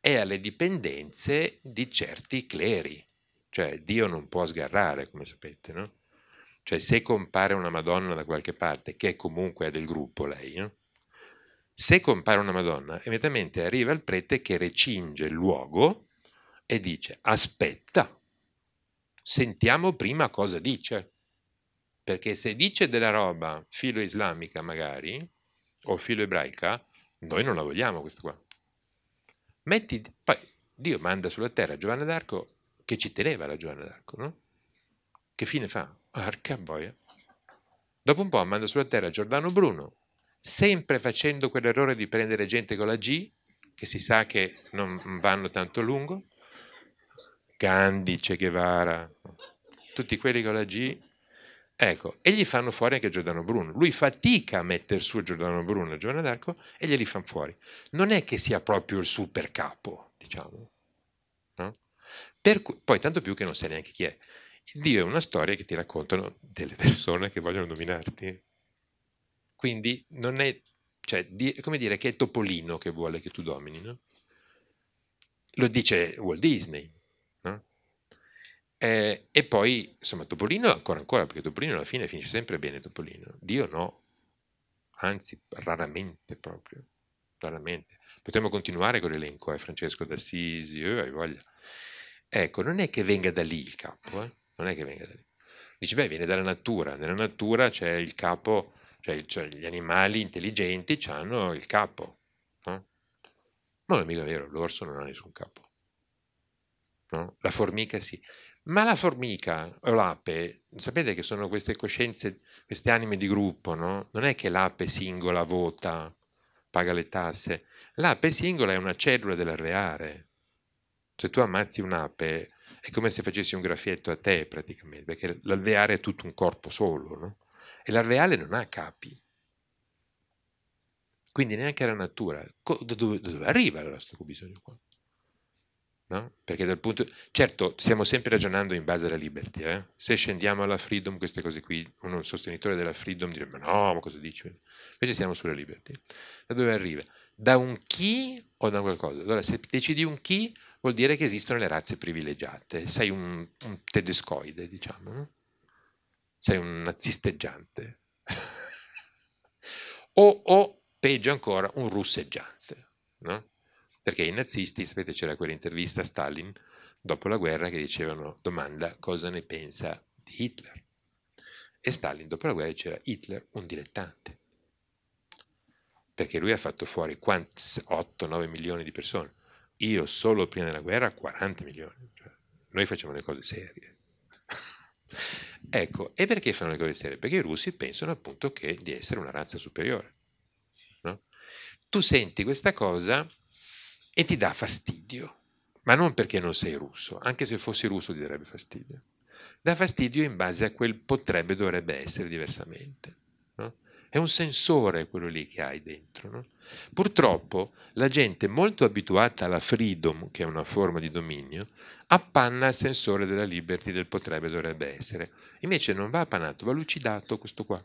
è alle dipendenze di certi cleri, cioè Dio non può sgarrare, come sapete, no? Cioè se compare una Madonna da qualche parte, che comunque è del gruppo lei, no? Se compare una Madonna, immediatamente arriva il prete che recinge il luogo e dice aspetta, sentiamo prima cosa dice. Perché se dice della roba filo islamica magari, o filo ebraica, noi non la vogliamo questa qua. Metti, poi Dio manda sulla terra Giovanna d'Arco che ci teneva la Giovanna d'Arco, no? Che fine fa? Arca boia. Dopo un po' manda sulla terra Giordano Bruno, sempre facendo quell'errore di prendere gente con la G, che si sa che non vanno tanto lungo, Gandhi, Che Guevara, tutti quelli con la G. Ecco, e gli fanno fuori anche Giordano Bruno. Lui fatica a mettere su Giordano Bruno e Giovanna d'Arco e glieli fanno fuori. Non è che sia proprio il super capo, diciamo. No? Cui, poi tanto più che non sai neanche chi è. Dio è una storia che ti raccontano delle persone che vogliono dominarti. Quindi non è, cioè, di, come dire, che è topolino che vuole che tu domini, no? Lo dice Walt Disney, eh, e poi, insomma, Topolino ancora ancora, perché Topolino alla fine finisce sempre bene, Topolino. Dio no, anzi, raramente proprio, raramente. Potremmo continuare con l'elenco, eh? Francesco d'Assisi, eh, hai voglia. Ecco, non è che venga da lì il capo, eh? non è che venga da lì. Dice, beh, viene dalla natura, nella natura c'è il capo, cioè, cioè gli animali intelligenti hanno il capo. No? Ma non è mica vero, l'orso non ha nessun capo. No? La formica sì. Ma la formica o l'ape, sapete che sono queste coscienze, queste anime di gruppo, no? Non è che l'ape singola vota, paga le tasse. L'ape singola è una cellula dell'arreare. Se tu ammazzi un'ape è come se facessi un graffietto a te praticamente, perché l'alveare è tutto un corpo solo, no? E l'arreale non ha capi. Quindi neanche la natura. Da dove, da dove arriva il nostro bisogno qua? No? Perché dal punto... Certo, stiamo sempre ragionando in base alla liberty. Eh? Se scendiamo alla freedom, queste cose qui, un sostenitore della freedom direbbe no, ma cosa dici? Invece siamo sulla liberty. Da dove arriva? Da un chi o da qualcosa? Allora, se decidi un chi, vuol dire che esistono le razze privilegiate. Sei un, un tedescoide, diciamo. No? Sei un nazisteggiante. o, o, peggio ancora, un russeggiante. No? perché i nazisti, sapete c'era quell'intervista a Stalin dopo la guerra che dicevano domanda cosa ne pensa di Hitler. E Stalin dopo la guerra diceva Hitler un dilettante, perché lui ha fatto fuori 8-9 milioni di persone, io solo prima della guerra 40 milioni, cioè, noi facciamo le cose serie. ecco, e perché fanno le cose serie? Perché i russi pensano appunto che di essere una razza superiore. Tu senti questa cosa e ti dà fastidio, ma non perché non sei russo, anche se fossi russo ti darebbe fastidio. Dà fastidio in base a quel potrebbe, dovrebbe essere diversamente. No? È un sensore quello lì che hai dentro. No? Purtroppo la gente molto abituata alla freedom, che è una forma di dominio, appanna il sensore della liberty, del potrebbe, dovrebbe essere. Invece non va appannato, va lucidato questo qua.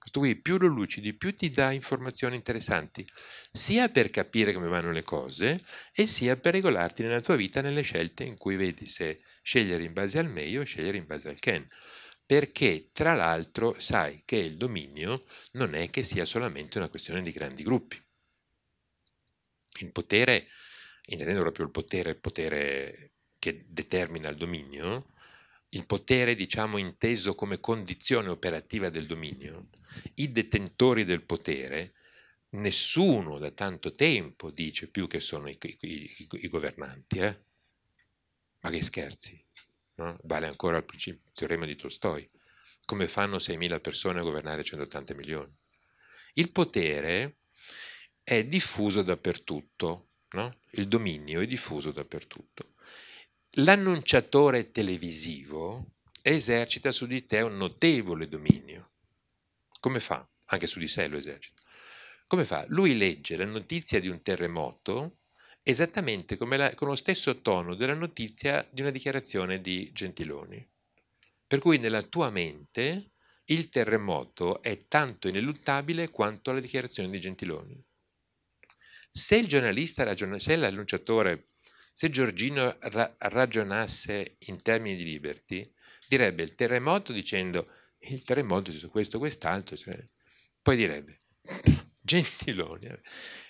Questo qui più lo lucidi, più ti dà informazioni interessanti, sia per capire come vanno le cose e sia per regolarti nella tua vita nelle scelte in cui vedi se scegliere in base al meglio o scegliere in base al can. Perché tra l'altro sai che il dominio non è che sia solamente una questione di grandi gruppi. Il potere, intendendo proprio il potere, il potere che determina il dominio, il potere, diciamo, inteso come condizione operativa del dominio, i detentori del potere, nessuno da tanto tempo dice più che sono i, i, i governanti, eh? Ma che scherzi, no? Vale ancora il, principio, il teorema di Tolstoi. Come fanno 6.000 persone a governare 180 milioni? Il potere è diffuso dappertutto, no? Il dominio è diffuso dappertutto l'annunciatore televisivo esercita su di te un notevole dominio. Come fa? Anche su di sé lo esercita. Come fa? Lui legge la notizia di un terremoto esattamente come la, con lo stesso tono della notizia di una dichiarazione di Gentiloni. Per cui nella tua mente il terremoto è tanto ineluttabile quanto la dichiarazione di Gentiloni. Se il giornalista, se l'annunciatore se Giorgino ra- ragionasse in termini di liberty, direbbe il terremoto dicendo il terremoto su questo, quest'altro, cioè, poi direbbe Gentiloni. Eh".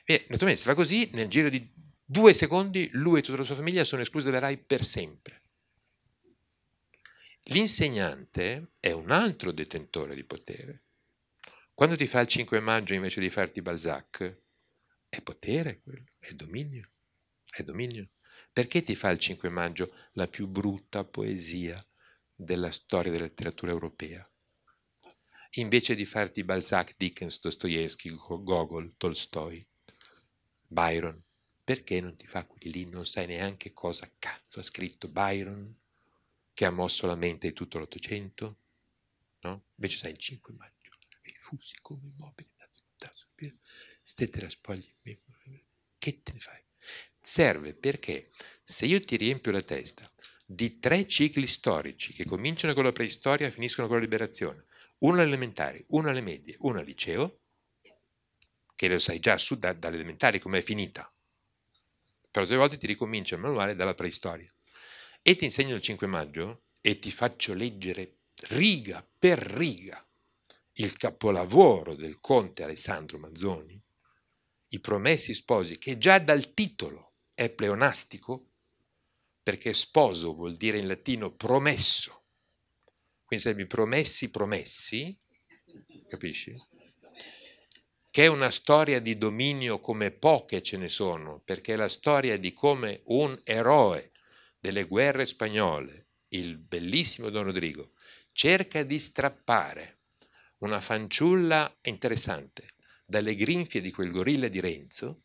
E naturalmente se fa così, nel giro di due secondi lui e tutta la sua famiglia sono esclusi dalla RAI per sempre. L'insegnante è un altro detentore di potere. Quando ti fa il 5 maggio invece di farti Balzac, è potere quello, è dominio, è dominio. Perché ti fa il 5 maggio la più brutta poesia della storia della letteratura europea? Invece di farti Balzac, Dickens, Dostoevsky, Gogol, Tolstoi, Byron, perché non ti fa quelli lì? Non sai neanche cosa cazzo ha scritto Byron, che ha mosso la mente di tutto l'Ottocento? No? Invece sai il 5 maggio e fusi come immobili, stette la spoglia, che te ne fai? Serve perché se io ti riempio la testa di tre cicli storici che cominciano con la preistoria e finiscono con la liberazione, uno alle elementari, uno alle medie, uno al liceo, che lo sai già su da, dalle elementari com'è finita, però due volte ti ricomincio il manuale dalla preistoria e ti insegno il 5 maggio e ti faccio leggere riga per riga il capolavoro del conte Alessandro Manzoni, I promessi sposi, che già dal titolo è pleonastico perché sposo vuol dire in latino promesso. Quindi sarebbe promessi, promessi, capisci? Che è una storia di dominio come poche ce ne sono, perché è la storia di come un eroe delle guerre spagnole, il bellissimo Don Rodrigo, cerca di strappare una fanciulla interessante dalle grinfie di quel gorilla di Renzo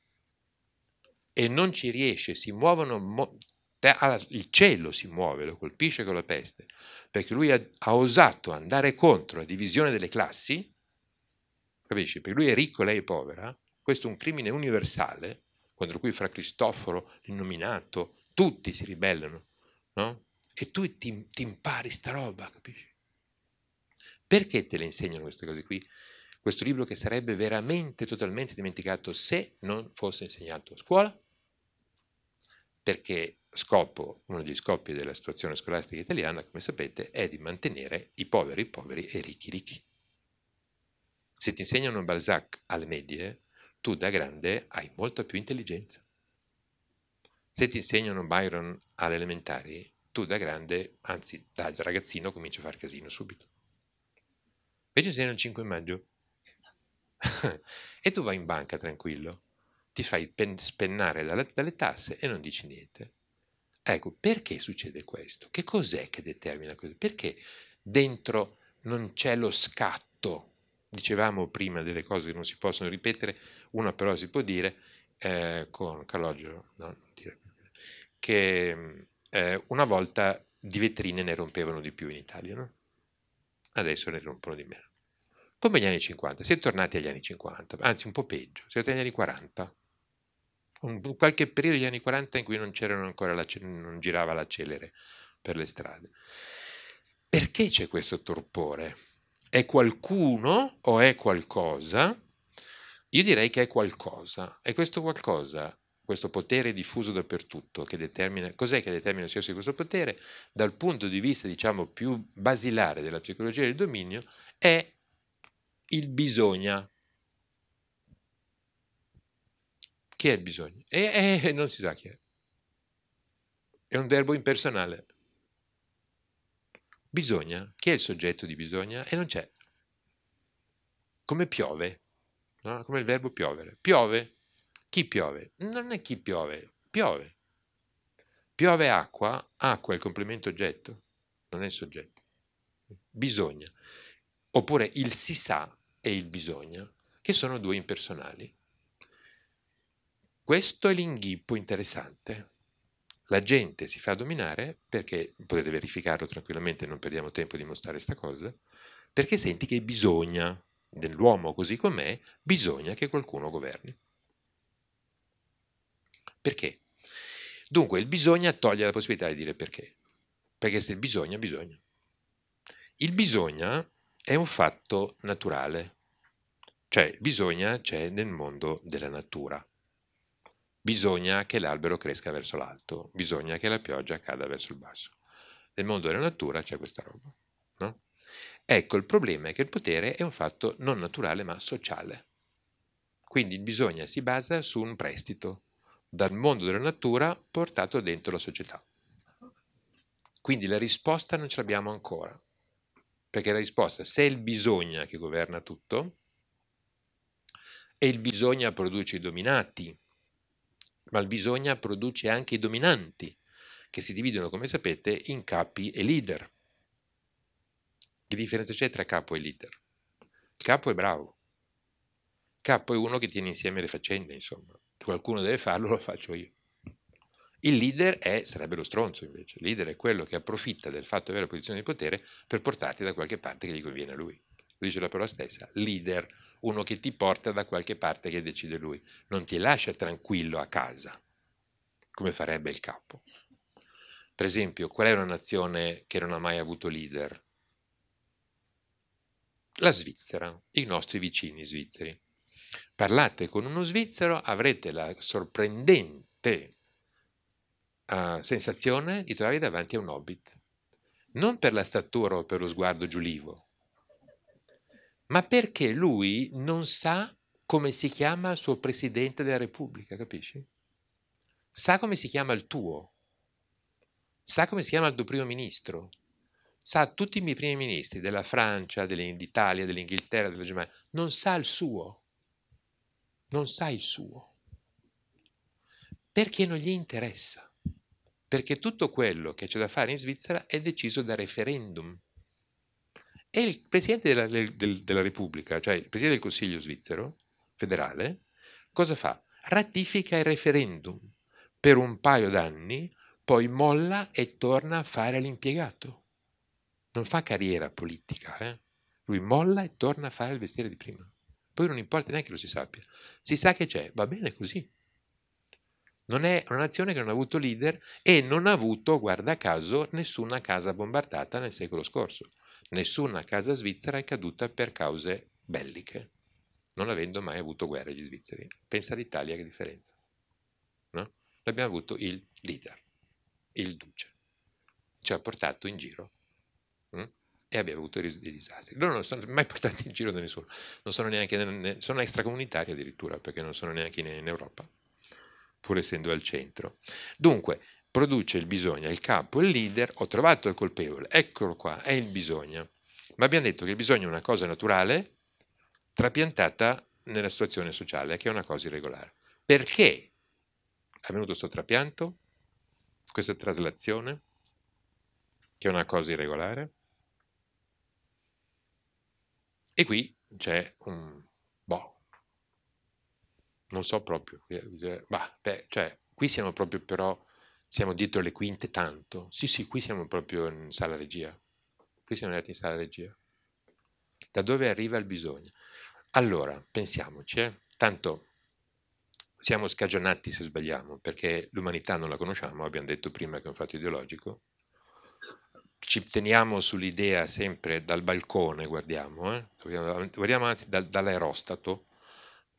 e non ci riesce, si muovono, mo- ah, il cielo si muove, lo colpisce con la peste, perché lui ha, ha osato andare contro la divisione delle classi, capisci? Perché lui è ricco, lei è povera, questo è un crimine universale, contro cui fra Cristoforo, l'innominato, tutti si ribellano, no? E tu ti, ti impari sta roba, capisci? Perché te le insegnano queste cose qui? Questo libro che sarebbe veramente totalmente dimenticato se non fosse insegnato a scuola, perché scopo, uno degli scopi della situazione scolastica italiana, come sapete, è di mantenere i poveri poveri e i ricchi ricchi. Se ti insegnano Balzac alle medie, tu da grande hai molta più intelligenza. Se ti insegnano Byron alle elementari, tu da grande, anzi da ragazzino, cominci a far casino subito. Invece sei il 5 maggio e tu vai in banca tranquillo ti fai spennare dalle, dalle tasse e non dici niente. Ecco, perché succede questo? Che cos'è che determina questo? Perché dentro non c'è lo scatto? Dicevamo prima delle cose che non si possono ripetere, una però si può dire eh, con Calogero, no, dire, che eh, una volta di vetrine ne rompevano di più in Italia, no? adesso ne rompono di meno. Come gli anni 50, si è tornati agli anni 50, anzi un po' peggio, si è tornati agli anni 40, un, qualche periodo degli anni 40 in cui non, ancora la, non girava la celere per le strade. Perché c'è questo torpore? È qualcuno o è qualcosa? Io direi che è qualcosa. E questo qualcosa, questo potere diffuso dappertutto, che determina, cos'è che determina se senso questo potere? Dal punto di vista, diciamo, più basilare della psicologia del dominio, è il bisogna, chi è bisogno? E, e non si sa chi è. È un verbo impersonale. Bisogna, chi è il soggetto di bisogna? E non c'è. Come piove, no? come il verbo piovere. Piove, chi piove? Non è chi piove, piove. Piove acqua, acqua è il complemento oggetto, non è il soggetto. Bisogna. Oppure il si sa e il bisogna, che sono due impersonali. Questo è l'inghippo interessante. La gente si fa dominare perché, potete verificarlo tranquillamente, non perdiamo tempo di mostrare questa cosa, perché senti che bisogna, dell'uomo così com'è, bisogna che qualcuno governi. Perché? Dunque, il bisogna toglie la possibilità di dire perché. Perché se il bisogno, bisogna. Il bisogno è un fatto naturale, cioè bisogna c'è nel mondo della natura bisogna che l'albero cresca verso l'alto, bisogna che la pioggia cada verso il basso. Nel mondo della natura c'è questa roba. No? Ecco, il problema è che il potere è un fatto non naturale ma sociale. Quindi il bisogno si basa su un prestito dal mondo della natura portato dentro la società. Quindi la risposta non ce l'abbiamo ancora, perché la risposta, se è il bisogno che governa tutto, e il bisogno produce i dominati, Malbisogna produce anche i dominanti, che si dividono, come sapete, in capi e leader. Che differenza c'è tra capo e leader? Il Capo è bravo. Capo è uno che tiene insieme le faccende, insomma. Qualcuno deve farlo, lo faccio io. Il leader è, sarebbe lo stronzo invece, il leader è quello che approfitta del fatto di avere la posizione di potere per portarti da qualche parte che gli conviene a lui. Lo dice la parola stessa, leader uno che ti porta da qualche parte che decide lui, non ti lascia tranquillo a casa, come farebbe il capo. Per esempio, qual è una nazione che non ha mai avuto leader? La Svizzera, i nostri vicini svizzeri. Parlate con uno svizzero, avrete la sorprendente uh, sensazione di trovarvi davanti a un hobbit, non per la statura o per lo sguardo giulivo, ma perché lui non sa come si chiama il suo presidente della Repubblica, capisci? Sa come si chiama il tuo, sa come si chiama il tuo primo ministro, sa tutti i miei primi ministri della Francia, dell'Italia, dell'Inghilterra, della Germania, non sa il suo, non sa il suo, perché non gli interessa, perché tutto quello che c'è da fare in Svizzera è deciso da referendum è il Presidente della, del, della Repubblica, cioè il Presidente del Consiglio svizzero federale, cosa fa? Ratifica il referendum per un paio d'anni, poi molla e torna a fare l'impiegato. Non fa carriera politica, eh? lui molla e torna a fare il vestire di prima. Poi non importa neanche lo si sappia, si sa che c'è, va bene così. Non è una nazione che non ha avuto leader e non ha avuto, guarda caso, nessuna casa bombardata nel secolo scorso nessuna casa svizzera è caduta per cause belliche, non avendo mai avuto guerra gli svizzeri. Pensa all'Italia che differenza. No? L'abbiamo avuto il leader, il duce, ci ha portato in giro mh? Mm? e abbiamo avuto dei disastri. Loro non sono mai portati in giro da nessuno, non sono neanche, ne, sono extracomunitari addirittura perché non sono neanche in, in Europa, pur essendo al centro. Dunque, produce il bisogno, il capo, il leader, ho trovato il colpevole, eccolo qua, è il bisogno. Ma abbiamo detto che il bisogno è una cosa naturale trapiantata nella situazione sociale, che è una cosa irregolare. Perché è avvenuto questo trapianto, questa traslazione, che è una cosa irregolare? E qui c'è un boh, non so proprio, eh, eh, bah, beh, cioè, qui siamo proprio però siamo dietro le quinte tanto. Sì, sì, qui siamo proprio in sala regia. Qui siamo andati in sala regia. Da dove arriva il bisogno? Allora, pensiamoci, eh? tanto siamo scagionati se sbagliamo, perché l'umanità non la conosciamo, abbiamo detto prima che è un fatto ideologico. Ci teniamo sull'idea sempre dal balcone, guardiamo, eh? guardiamo anzi dall'aerostato,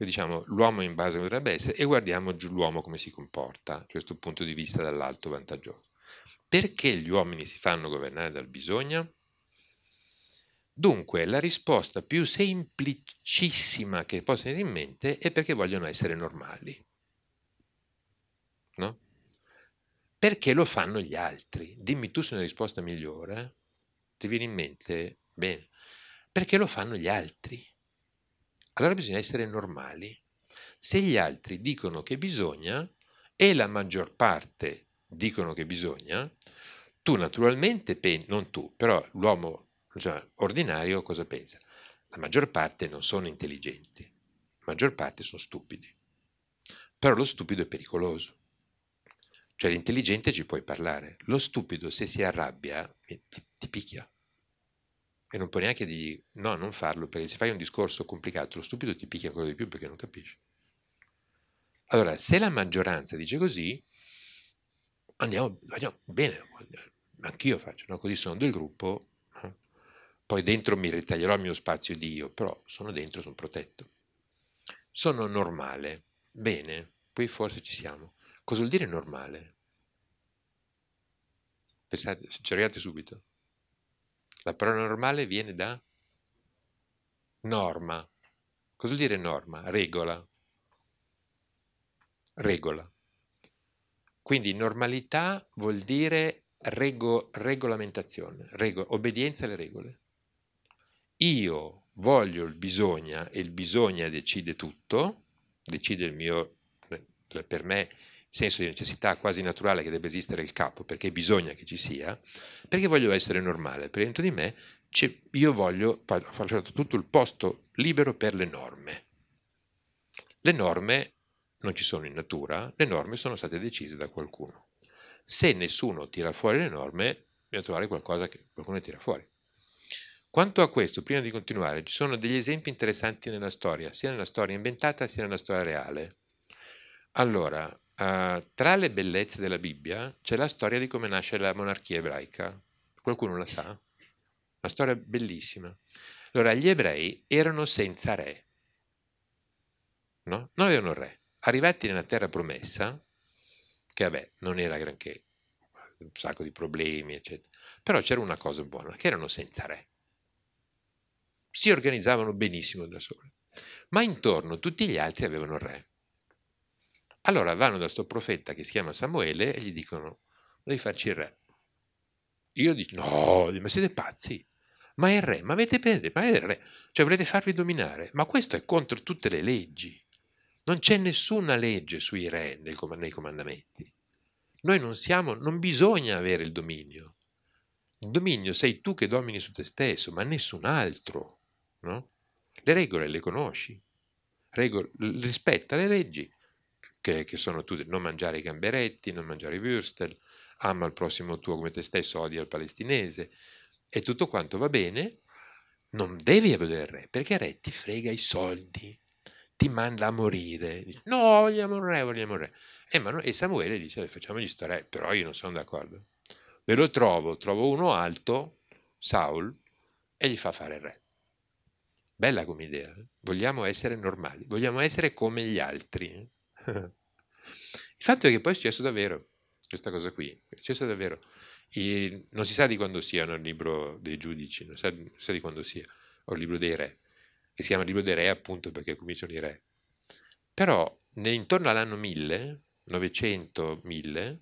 diciamo l'uomo in base a un e guardiamo giù l'uomo come si comporta, questo punto di vista dall'alto vantaggioso. Perché gli uomini si fanno governare dal bisogno? Dunque, la risposta più semplicissima che possa venire in mente è perché vogliono essere normali. No? Perché lo fanno gli altri. Dimmi tu se una risposta migliore ti viene in mente? Bene. Perché lo fanno gli altri allora bisogna essere normali. Se gli altri dicono che bisogna e la maggior parte dicono che bisogna, tu naturalmente pensi, non tu, però l'uomo cioè, ordinario cosa pensa? La maggior parte non sono intelligenti, la maggior parte sono stupidi. Però lo stupido è pericoloso. Cioè l'intelligente ci puoi parlare, lo stupido se si arrabbia eh, ti, ti picchia e non puoi neanche di no, non farlo, perché se fai un discorso complicato, lo stupido ti picchia ancora di più perché non capisci. Allora, se la maggioranza dice così, andiamo, andiamo bene, anch'io faccio, no? così sono del gruppo, no? Eh. poi dentro mi ritaglierò il mio spazio di io, però sono dentro, sono protetto. Sono normale, bene, poi forse ci siamo. Cosa vuol dire normale? Pensate, cercate subito. La parola normale viene da norma. Cosa vuol dire norma? Regola. Regola. Quindi normalità vuol dire rego, regolamentazione, rego, obbedienza alle regole. Io voglio il bisogno e il bisogno decide tutto, decide il mio, per me senso di necessità quasi naturale che debba esistere il capo, perché bisogna che ci sia, perché voglio essere normale, perché dentro di me io voglio fare tutto il posto libero per le norme. Le norme non ci sono in natura, le norme sono state decise da qualcuno. Se nessuno tira fuori le norme, bisogna trovare qualcosa che qualcuno tira fuori. Quanto a questo, prima di continuare, ci sono degli esempi interessanti nella storia, sia nella storia inventata sia nella storia reale. Allora, Uh, tra le bellezze della Bibbia c'è la storia di come nasce la monarchia ebraica. Qualcuno la sa? Una storia bellissima. Allora, gli ebrei erano senza re, no? Non avevano re. Arrivati nella terra promessa, che vabbè, non era granché, un sacco di problemi, eccetera. Però c'era una cosa buona, che erano senza re. Si organizzavano benissimo da soli, ma intorno tutti gli altri avevano re. Allora vanno da sto profeta che si chiama Samuele e gli dicono devi farci il re. Io dico no, ma siete pazzi? Ma è il re, ma avete bene, ma è il re. Cioè volete farvi dominare, ma questo è contro tutte le leggi. Non c'è nessuna legge sui re nei, com- nei comandamenti. Noi non siamo, non bisogna avere il dominio. Il dominio sei tu che domini su te stesso, ma nessun altro. No? Le regole le conosci, Regol- rispetta le leggi, che, che sono tutti, non mangiare i gamberetti, non mangiare i würstel, ama il prossimo tuo come te stesso, odia il palestinese e tutto quanto va bene, non devi avere il re, perché il re ti frega i soldi, ti manda a morire, dice, no, vogliamo un re, vogliamo un re. E, Manu- e Samuele dice, facciamogli sto re, però io non sono d'accordo. Ve lo trovo, trovo uno alto, Saul, e gli fa fare il re. Bella come idea, eh? vogliamo essere normali, vogliamo essere come gli altri. Eh? Il fatto è che poi è successo davvero, questa cosa qui, è successo davvero. E non si sa di quando sia il libro dei giudici, non si sa, non si sa di quando sia, o il libro dei re, che si chiama libro dei re appunto perché cominciano i re. Però ne, intorno all'anno 1000, 900-1000,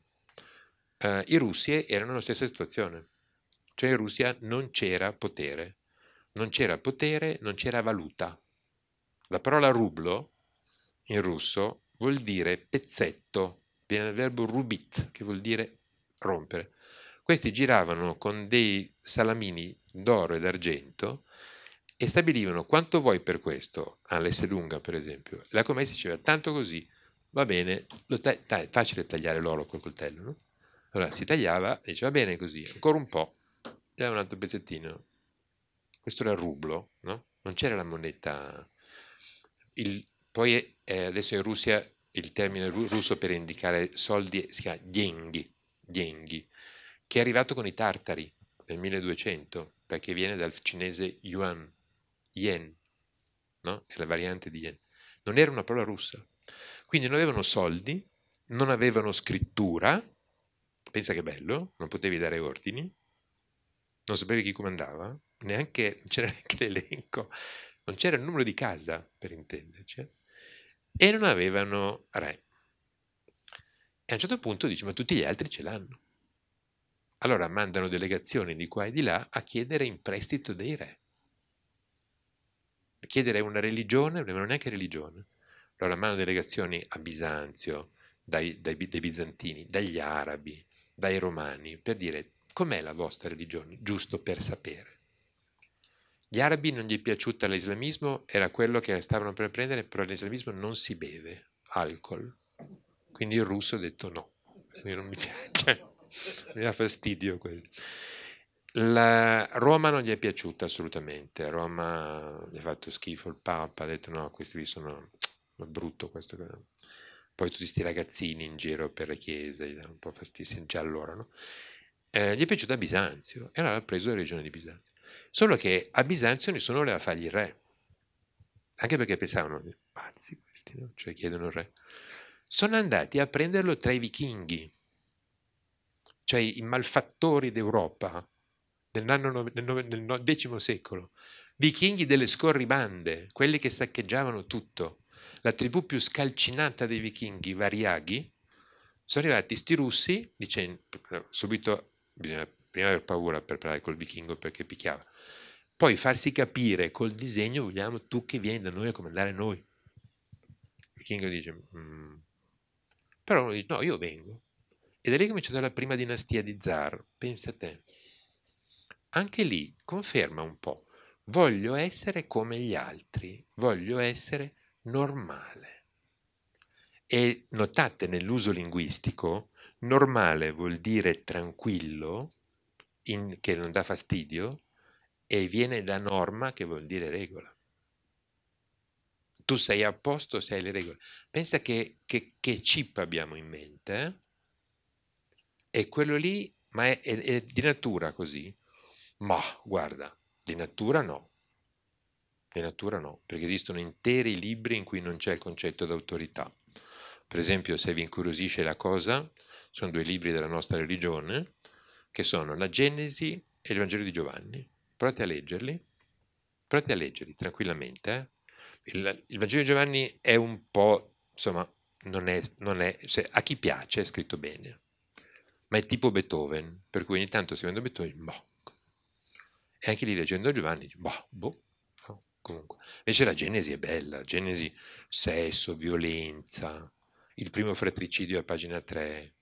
eh, i russi erano nella stessa situazione. Cioè in Russia non c'era potere, non c'era potere, non c'era valuta. La parola rublo in russo vuol dire pezzetto, viene dal verbo rubit, che vuol dire rompere. Questi giravano con dei salamini d'oro e d'argento e stabilivano quanto vuoi per questo, ah, lunga per esempio. La commessa diceva tanto così, va bene, ta- ta- è facile tagliare l'oro col coltello, no? Allora si tagliava e diceva va bene così, ancora un po', e un altro pezzettino. Questo era il rublo, no? Non c'era la moneta. Il, poi eh, adesso in Russia il termine russo per indicare soldi si chiama Yenghi, dienghi, che è arrivato con i tartari nel 1200 perché viene dal cinese yuan, yen, no? è la variante di yen. Non era una parola russa. Quindi non avevano soldi, non avevano scrittura, pensa che bello, non potevi dare ordini, non sapevi chi comandava, neanche, non c'era neanche l'elenco, non c'era il numero di casa, per intenderci. Eh e non avevano re. E a un certo punto dice, ma tutti gli altri ce l'hanno. Allora mandano delegazioni di qua e di là a chiedere in prestito dei re. A chiedere una religione, non avevano neanche religione. Allora mandano delegazioni a Bisanzio, dai, dai, dai bizantini, dagli arabi, dai romani, per dire com'è la vostra religione, giusto per sapere. Gli arabi non gli è piaciuta l'islamismo, era quello che stavano per prendere, però l'islamismo non si beve alcol. Quindi il russo ha detto no, non mi piace, mi dà fastidio questo. La Roma non gli è piaciuta assolutamente, a Roma gli ha fatto schifo il Papa, ha detto no, questi qui sono brutto questo. Poi tutti questi ragazzini in giro per le chiese, gli danno un po' fastidio, già allora, no? Eh, gli è piaciuta Bisanzio e allora ha preso la regione di Bisanzio. Solo che a Bisanzio nessuno voleva fargli il re, anche perché pensavano, eh, pazzi questi, no? cioè chiedono il re. Sono andati a prenderlo tra i vichinghi, cioè i malfattori d'Europa nel X secolo, vichinghi delle scorribande, quelli che saccheggiavano tutto. La tribù più scalcinata dei vichinghi, i Variaghi, sono arrivati sti russi, dicendo, subito bisogna prima aver paura per parlare col vichingo perché picchiava, poi farsi capire col disegno, vogliamo tu che vieni da noi a comandare noi. E King dice, mm. però uno dice, no, io vengo. E da lì è cominciata la prima dinastia di zar, pensa a te. Anche lì conferma un po', voglio essere come gli altri, voglio essere normale. E notate nell'uso linguistico, normale vuol dire tranquillo, in, che non dà fastidio, e viene da norma che vuol dire regola. Tu sei a posto se hai le regole. Pensa che, che, che chip abbiamo in mente eh? e quello lì, ma è, è, è di natura così? Ma guarda, di natura no. Di natura no, perché esistono interi libri in cui non c'è il concetto d'autorità. Per esempio, se vi incuriosisce la cosa, sono due libri della nostra religione, che sono la Genesi e il Vangelo di Giovanni provate a leggerli, provate a leggerli tranquillamente. Eh? Il, il, Vangelo di Giovanni è un po', insomma, non è, non è cioè, a chi piace è scritto bene, ma è tipo Beethoven, per cui ogni tanto seguendo Beethoven, boh. E anche lì leggendo Giovanni, boh, boh, comunque. Invece la Genesi è bella, Genesi sesso, violenza, il primo fratricidio è a pagina 3,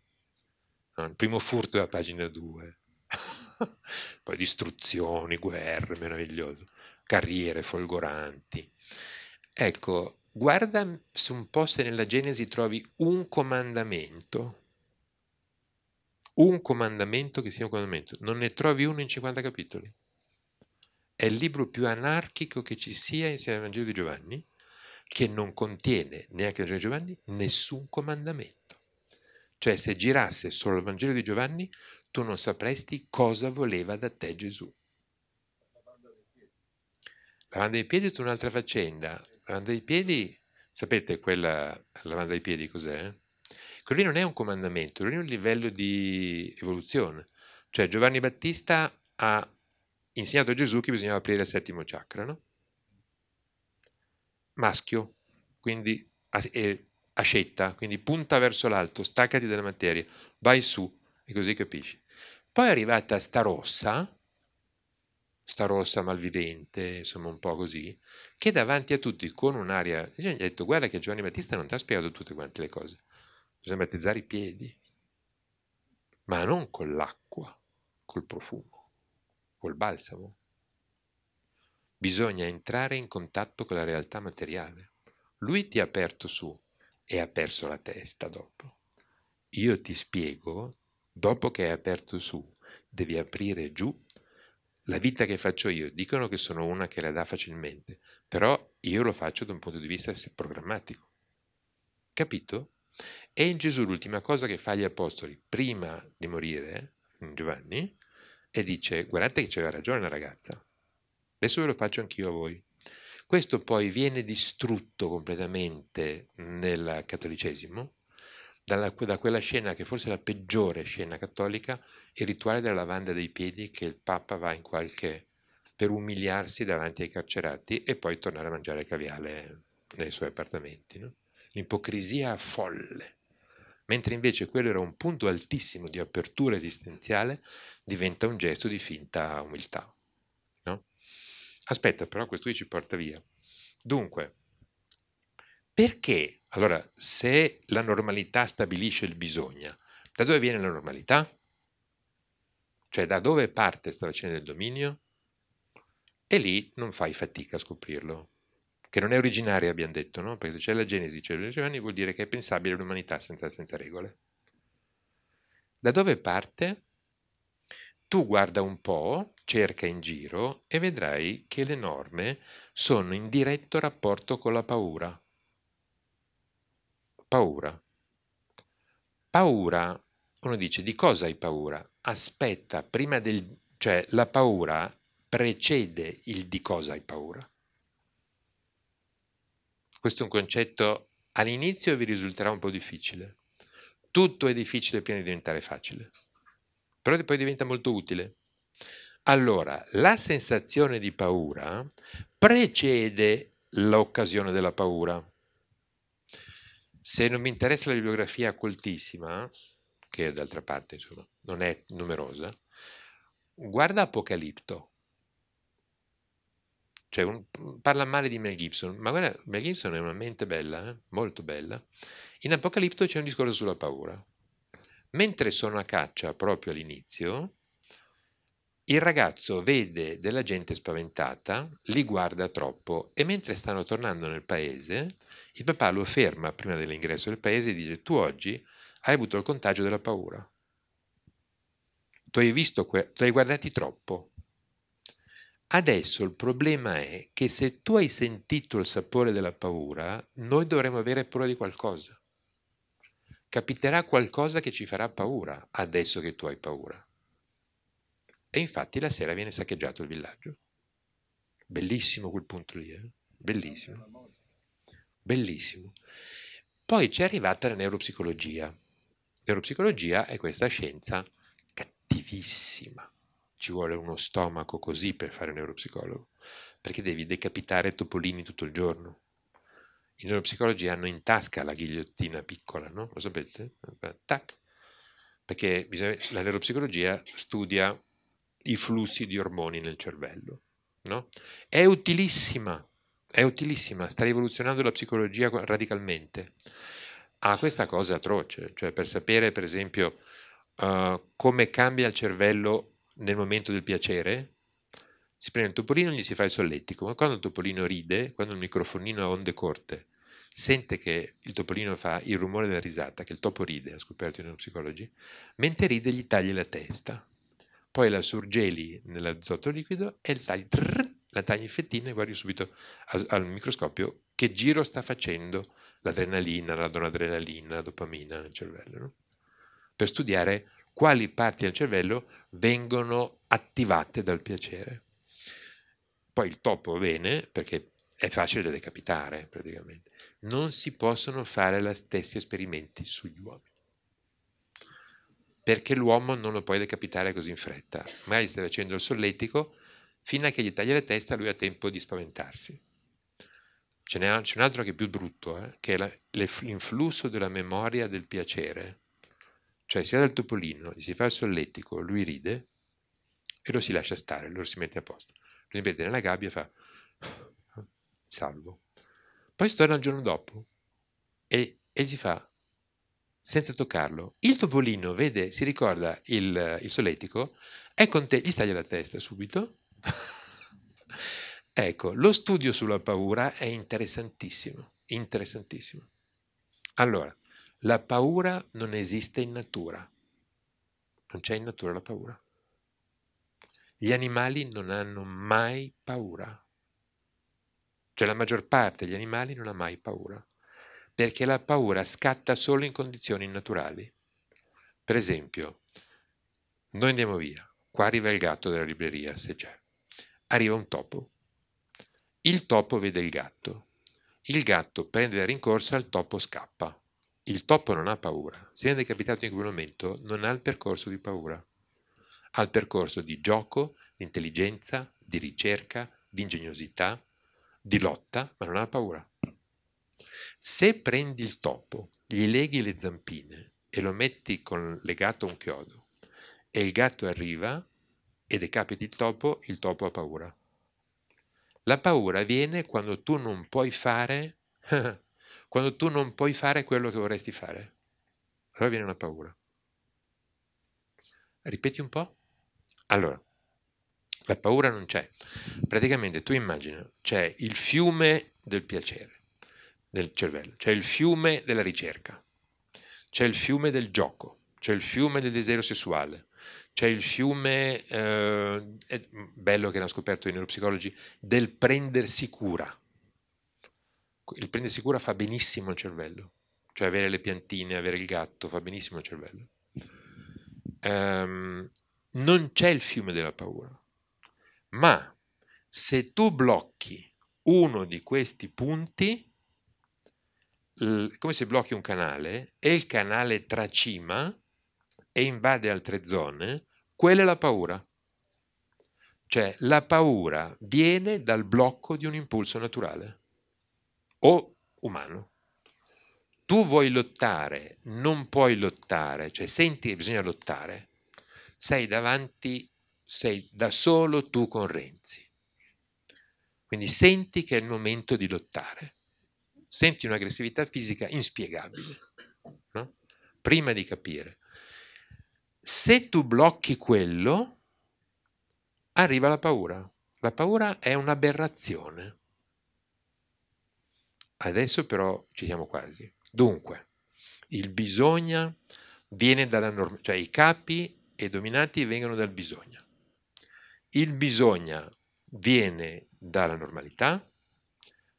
no? il primo furto è a pagina 2. poi distruzioni, guerre, meraviglioso, carriere folgoranti. Ecco, guarda se un po' se nella Genesi trovi un comandamento, un comandamento che sia un comandamento, non ne trovi uno in 50 capitoli. È il libro più anarchico che ci sia insieme al Vangelo di Giovanni, che non contiene neanche il Vangelo di Giovanni nessun comandamento. Cioè se girasse solo il Vangelo di Giovanni tu non sapresti cosa voleva da te Gesù. Lavanda dei piedi è tutta un'altra faccenda. Lavanda dei piedi, sapete quella lavanda dei piedi cos'è? Quello lì non è un comandamento, quello lì è un livello di evoluzione. Cioè Giovanni Battista ha insegnato a Gesù che bisognava aprire il settimo chakra, no? Maschio, quindi ascetta, quindi punta verso l'alto, staccati dalla materia, vai su, e così capisci. Poi è arrivata sta rossa, sta rossa malvivente, insomma un po' così, che davanti a tutti con un'aria... Io gli ho detto guarda che Giovanni Battista non ti ha spiegato tutte quante le cose, bisogna battezzare i piedi, ma non con l'acqua, col profumo, col balsamo. Bisogna entrare in contatto con la realtà materiale. Lui ti ha aperto su e ha perso la testa dopo. Io ti spiego Dopo che hai aperto su, devi aprire giù. La vita che faccio io, dicono che sono una che la dà facilmente, però io lo faccio da un punto di vista programmatico. Capito? E in Gesù l'ultima cosa che fa gli apostoli prima di morire, Giovanni, e dice guardate che c'era ragione la ragazza, adesso ve lo faccio anch'io a voi. Questo poi viene distrutto completamente nel cattolicesimo, dalla, da quella scena che forse è la peggiore scena cattolica, il rituale della lavanda dei piedi che il Papa va in qualche per umiliarsi davanti ai carcerati e poi tornare a mangiare caviale nei suoi appartamenti. No? L'ipocrisia folle. Mentre invece quello era un punto altissimo di apertura esistenziale, diventa un gesto di finta umiltà. No? Aspetta, però questo qui ci porta via. Dunque, perché? Allora, se la normalità stabilisce il bisogna, da dove viene la normalità? Cioè da dove parte questa faccenda del dominio? E lì non fai fatica a scoprirlo, che non è originaria, abbiamo detto, no? perché se c'è la Genesi, c'è la Giovanni, vuol dire che è pensabile l'umanità senza, senza regole. Da dove parte? Tu guarda un po', cerca in giro e vedrai che le norme sono in diretto rapporto con la paura paura. Paura, uno dice di cosa hai paura? Aspetta, prima del... cioè la paura precede il di cosa hai paura. Questo è un concetto all'inizio vi risulterà un po' difficile. Tutto è difficile prima di diventare facile, però poi diventa molto utile. Allora, la sensazione di paura precede l'occasione della paura. Se non mi interessa la bibliografia coltissima, che d'altra parte insomma, non è numerosa, guarda Apocalipto. Cioè, un, parla male di Mel Gibson, ma guarda, Mel Gibson è una mente bella, eh? molto bella. In Apocalipto c'è un discorso sulla paura. Mentre sono a caccia proprio all'inizio, il ragazzo vede della gente spaventata, li guarda troppo e mentre stanno tornando nel paese, il papà lo ferma prima dell'ingresso del paese e dice tu oggi hai avuto il contagio della paura. Tu hai visto, que- tu hai guardati troppo. Adesso il problema è che se tu hai sentito il sapore della paura, noi dovremmo avere paura di qualcosa. Capiterà qualcosa che ci farà paura adesso che tu hai paura. E infatti la sera viene saccheggiato il villaggio. Bellissimo quel punto lì, eh? bellissimo bellissimo. Poi c'è arrivata la neuropsicologia. Neuropsicologia è questa scienza cattivissima. Ci vuole uno stomaco così per fare un neuropsicologo, perché devi decapitare topolini tutto il giorno. I neuropsicologi hanno in tasca la ghigliottina piccola, no? Lo sapete? Tac. Perché bisogna... la neuropsicologia studia i flussi di ormoni nel cervello, no? È utilissima è utilissima, sta rivoluzionando la psicologia radicalmente. Ha questa cosa atroce, cioè per sapere per esempio uh, come cambia il cervello nel momento del piacere, si prende il topolino e gli si fa il solletico, ma quando il topolino ride, quando il microfonino ha onde corte, sente che il topolino fa il rumore della risata, che il topo ride, ha scoperto i psicologi, mentre ride gli tagli la testa, poi la surgeli nell'azoto liquido e il tagli trrr, la tagli in fettine e guardi subito al, al microscopio che giro sta facendo l'adrenalina, la donadrenalina, la dopamina nel cervello, no? per studiare quali parti del cervello vengono attivate dal piacere. Poi il topo bene, perché è facile da decapitare praticamente. Non si possono fare gli stessi esperimenti sugli uomini. Perché l'uomo non lo puoi decapitare così in fretta. Magari stai facendo il solletico, Fino a che gli taglia la testa lui ha tempo di spaventarsi. Ce n'è un altro che è più brutto, eh? che è la, l'influsso della memoria del piacere. Cioè si va dal topolino, gli si fa il solletico, lui ride e lo si lascia stare, lo si mette a posto. Lo mette nella gabbia e fa ah, salvo. Poi torna il giorno dopo e, e gli fa senza toccarlo. Il topolino vede, si ricorda il, il soletico, è con te, gli staglia la testa subito ecco, lo studio sulla paura è interessantissimo, interessantissimo. Allora, la paura non esiste in natura, non c'è in natura la paura. Gli animali non hanno mai paura. Cioè la maggior parte degli animali non ha mai paura, perché la paura scatta solo in condizioni naturali. Per esempio, noi andiamo via, qua arriva il gatto della libreria, se c'è arriva un topo. Il topo vede il gatto. Il gatto prende la rincorsa, il topo scappa. Il topo non ha paura. Se viene decapitato in quel momento, non ha il percorso di paura. Ha il percorso di gioco, di intelligenza, di ricerca, di ingegnosità, di lotta, ma non ha paura. Se prendi il topo, gli leghi le zampine e lo metti con, legato a un chiodo e il gatto arriva, e decapiti il topo, il topo ha paura. La paura viene quando tu non puoi fare, quando tu non puoi fare quello che vorresti fare. Allora viene una paura. Ripeti un po'? Allora, la paura non c'è. Praticamente tu immagina, c'è il fiume del piacere del cervello, c'è il fiume della ricerca, c'è il fiume del gioco, c'è il fiume del desiderio sessuale, c'è il fiume, eh, bello che l'hanno scoperto i neuropsicologi, del prendersi cura. Il prendersi cura fa benissimo al cervello, cioè avere le piantine, avere il gatto, fa benissimo al cervello. Um, non c'è il fiume della paura, ma se tu blocchi uno di questi punti, come se blocchi un canale e il canale tracima, e invade altre zone, quella è la paura. Cioè la paura viene dal blocco di un impulso naturale o umano. Tu vuoi lottare, non puoi lottare, cioè senti che bisogna lottare. Sei davanti, sei da solo tu con Renzi. Quindi senti che è il momento di lottare. Senti un'aggressività fisica inspiegabile, no? prima di capire. Se tu blocchi quello, arriva la paura. La paura è un'aberrazione. Adesso però ci siamo quasi. Dunque, il bisogno viene dalla norma, cioè i capi e i dominati vengono dal bisogno. Il bisogno viene dalla normalità,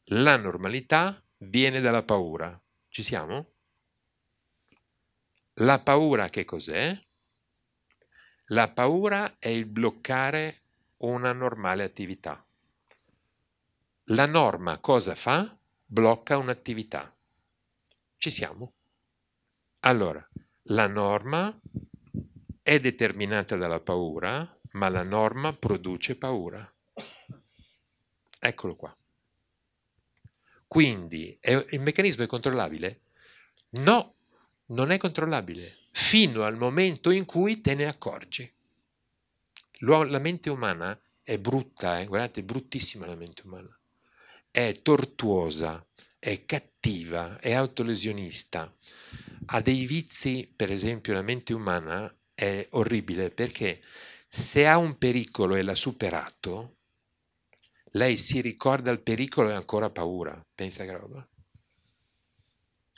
la normalità viene dalla paura. Ci siamo? La paura che cos'è? La paura è il bloccare una normale attività. La norma cosa fa? Blocca un'attività. Ci siamo. Allora, la norma è determinata dalla paura, ma la norma produce paura. Eccolo qua. Quindi è, il meccanismo è controllabile? No, non è controllabile fino al momento in cui te ne accorgi. La mente umana è brutta, eh? guardate, è bruttissima la mente umana, è tortuosa, è cattiva, è autolesionista, ha dei vizi, per esempio la mente umana è orribile perché se ha un pericolo e l'ha superato, lei si ricorda il pericolo e ha ancora paura, pensa che roba.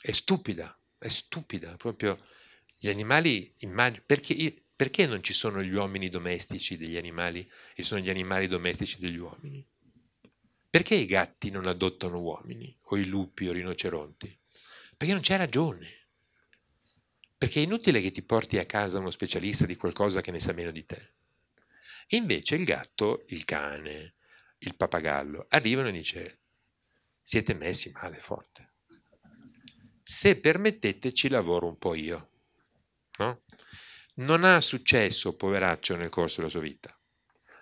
È stupida, è stupida, proprio gli animali, immagino, perché, perché non ci sono gli uomini domestici degli animali e sono gli animali domestici degli uomini? Perché i gatti non adottano uomini o i lupi o i rinoceronti? Perché non c'è ragione. Perché è inutile che ti porti a casa uno specialista di qualcosa che ne sa meno di te. E invece il gatto, il cane, il papagallo arrivano e dice siete messi male forte. Se permettete ci lavoro un po' io. No? Non ha successo, poveraccio, nel corso della sua vita.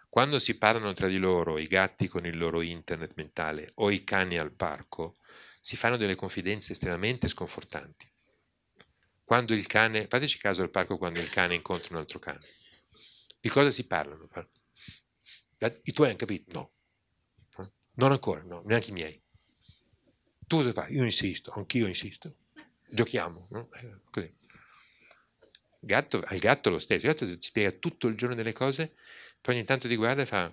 Quando si parlano tra di loro i gatti con il loro internet mentale o i cani al parco, si fanno delle confidenze estremamente sconfortanti. Quando il cane, fateci caso al parco quando il cane incontra un altro cane, di cosa si parlano? I tuoi hanno capito? No. Eh? Non ancora, no, neanche i miei. Tu cosa fai? Io insisto, anch'io insisto. Giochiamo, no? Eh, così. Gatto, al gatto lo stesso, il gatto ti spiega tutto il giorno delle cose, poi ogni tanto ti guarda e fa...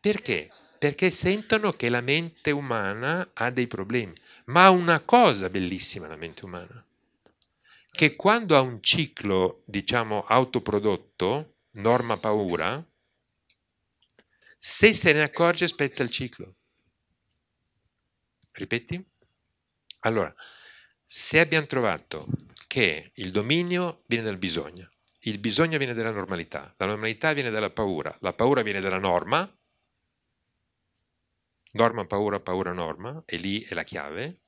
Perché? Perché sentono che la mente umana ha dei problemi, ma ha una cosa bellissima la mente umana, che quando ha un ciclo, diciamo, autoprodotto, norma paura, se se ne accorge spezza il ciclo. Ripeti? Allora, se abbiamo trovato che il dominio viene dal bisogno, il bisogno viene dalla normalità, la normalità viene dalla paura, la paura viene dalla norma, norma, paura, paura, norma, e lì è la chiave,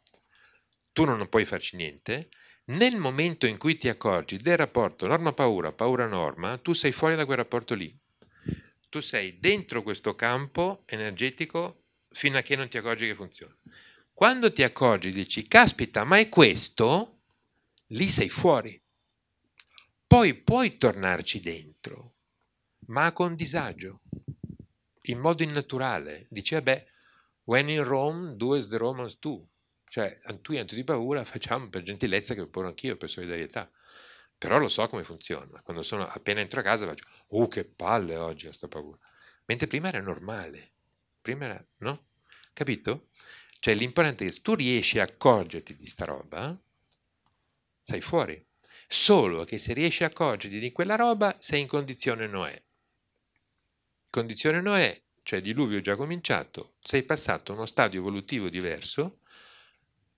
tu non puoi farci niente, nel momento in cui ti accorgi del rapporto norma-paura, paura-norma, tu sei fuori da quel rapporto lì, tu sei dentro questo campo energetico fino a che non ti accorgi che funziona. Quando ti accorgi dici, caspita, ma è questo? Lì sei fuori. Poi puoi tornarci dentro, ma con disagio, in modo innaturale. dice beh when in Rome, do as the Romans do. Cioè, tu hai di paura, facciamo per gentilezza che porro anch'io, per solidarietà però lo so come funziona. Quando sono appena entro a casa faccio, oh che palle oggi ho sta paura. Mentre prima era normale, prima era, no? Capito? Cioè l'importante è che tu riesci a accorgerti di sta roba, sei fuori. Solo che se riesci a accorgerti di quella roba sei in condizione Noè. Condizione Noè, cioè diluvio già cominciato, sei passato a uno stadio evolutivo diverso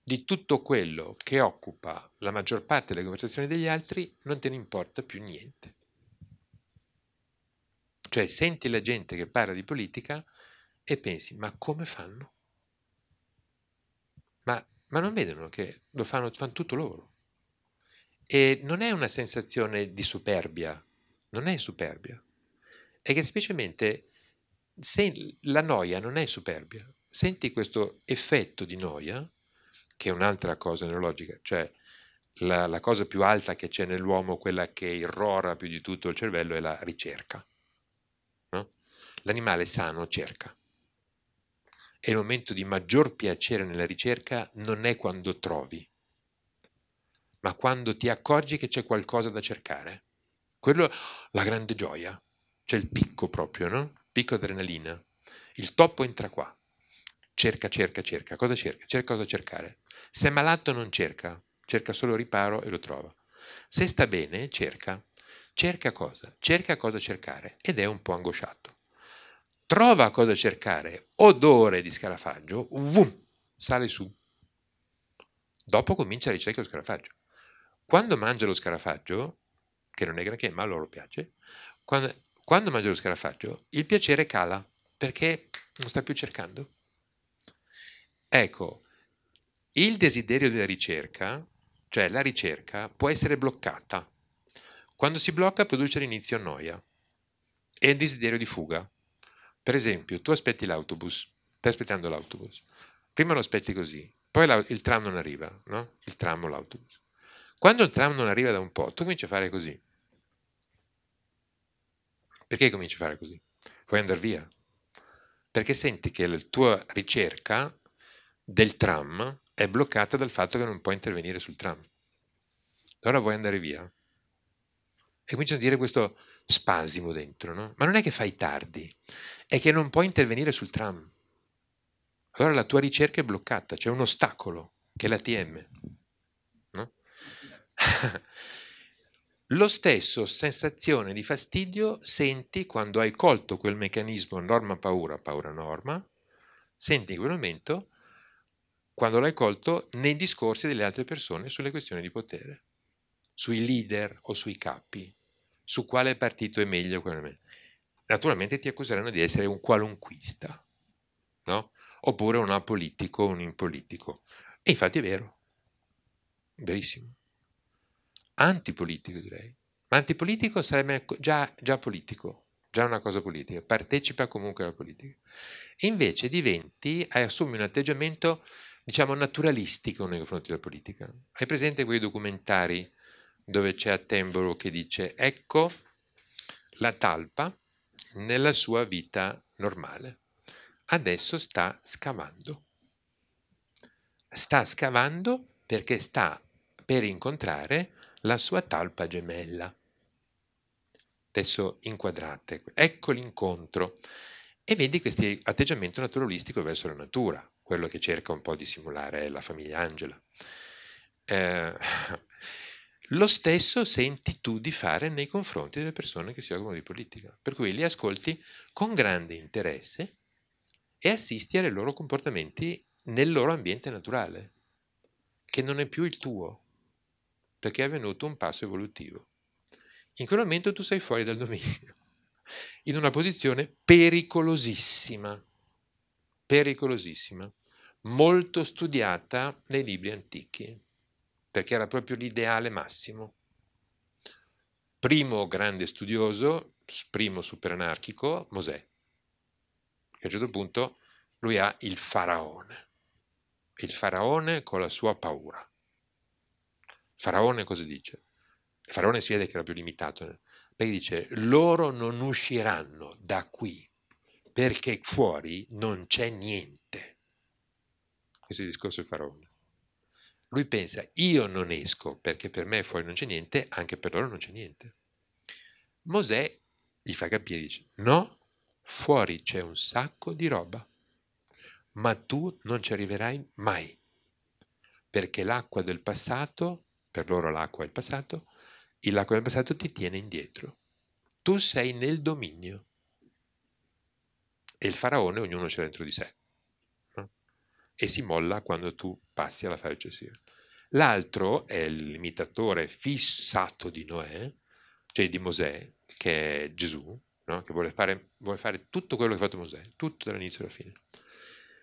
di tutto quello che occupa la maggior parte delle conversazioni degli altri, non te ne importa più niente. Cioè senti la gente che parla di politica e pensi ma come fanno? ma, ma non vedono che lo fanno, fanno tutto loro. E non è una sensazione di superbia, non è superbia, è che semplicemente se la noia non è superbia, senti questo effetto di noia, che è un'altra cosa neurologica, cioè la, la, cosa più alta che c'è nell'uomo, quella che irrora più di tutto il cervello, è la ricerca. No? L'animale sano cerca e il momento di maggior piacere nella ricerca non è quando trovi, ma quando ti accorgi che c'è qualcosa da cercare. Quello è la grande gioia, c'è il picco proprio, no? Picco adrenalina. Il topo entra qua. Cerca, cerca, cerca. Cosa cerca? Cerca cosa cercare. Se è malato non cerca, cerca solo riparo e lo trova. Se sta bene, cerca. Cerca cosa? Cerca cosa cercare ed è un po' angosciato trova cosa cercare, odore di scarafaggio, vum, sale su. Dopo comincia la ricerca lo scarafaggio. Quando mangia lo scarafaggio, che non è granché, ma loro piace, quando, quando mangia lo scarafaggio, il piacere cala perché non sta più cercando. Ecco, il desiderio della ricerca, cioè la ricerca, può essere bloccata. Quando si blocca produce all'inizio noia e il desiderio di fuga. Per esempio, tu aspetti l'autobus, stai aspettando l'autobus, prima lo aspetti così, poi la, il tram non arriva, no? Il tram o l'autobus. Quando il tram non arriva da un po', tu cominci a fare così. Perché cominci a fare così? Vuoi andare via? Perché senti che la tua ricerca del tram è bloccata dal fatto che non puoi intervenire sul tram. Allora vuoi andare via? E cominci a dire questo spasimo dentro, no? Ma non è che fai tardi, è che non puoi intervenire sul tram. Allora la tua ricerca è bloccata, c'è un ostacolo che è l'ATM. No? Lo stesso sensazione di fastidio senti quando hai colto quel meccanismo norma paura, paura norma, senti in quel momento quando l'hai colto nei discorsi delle altre persone sulle questioni di potere, sui leader o sui capi, su quale partito è meglio. quello è meglio naturalmente ti accuseranno di essere un qualunquista, no? oppure un apolitico, un impolitico. E infatti è vero, verissimo. Antipolitico direi, ma antipolitico sarebbe già, già politico, già una cosa politica, partecipa comunque alla politica. E invece diventi, assumi un atteggiamento, diciamo, naturalistico nei confronti della politica. Hai presente quei documentari dove c'è Attenborough che dice, ecco la talpa, nella sua vita normale. Adesso sta scavando. Sta scavando perché sta per incontrare la sua talpa gemella. Adesso inquadrate, ecco l'incontro. E vedi questo atteggiamento naturalistico verso la natura, quello che cerca un po' di simulare la famiglia Angela. Eh, lo stesso senti tu di fare nei confronti delle persone che si occupano di politica, per cui li ascolti con grande interesse e assisti ai loro comportamenti nel loro ambiente naturale, che non è più il tuo, perché è avvenuto un passo evolutivo. In quel momento tu sei fuori dal dominio, in una posizione pericolosissima, pericolosissima, molto studiata nei libri antichi perché era proprio l'ideale massimo. Primo grande studioso, primo superanarchico, Mosè, a un certo punto lui ha il faraone, il faraone con la sua paura. Il faraone cosa dice? Il faraone si vede che era più limitato, eh, perché dice loro non usciranno da qui perché fuori non c'è niente. Questo è il discorso del faraone. Lui pensa, io non esco perché per me fuori non c'è niente, anche per loro non c'è niente. Mosè gli fa capire, dice, no, fuori c'è un sacco di roba, ma tu non ci arriverai mai, perché l'acqua del passato, per loro l'acqua è il passato, l'acqua del passato ti tiene indietro. Tu sei nel dominio. E il faraone ognuno c'è dentro di sé e si molla quando tu passi alla fase successiva. L'altro è l'imitatore fissato di Noè, cioè di Mosè, che è Gesù, no? che vuole fare, vuole fare, tutto quello che ha fatto Mosè, tutto dall'inizio alla fine,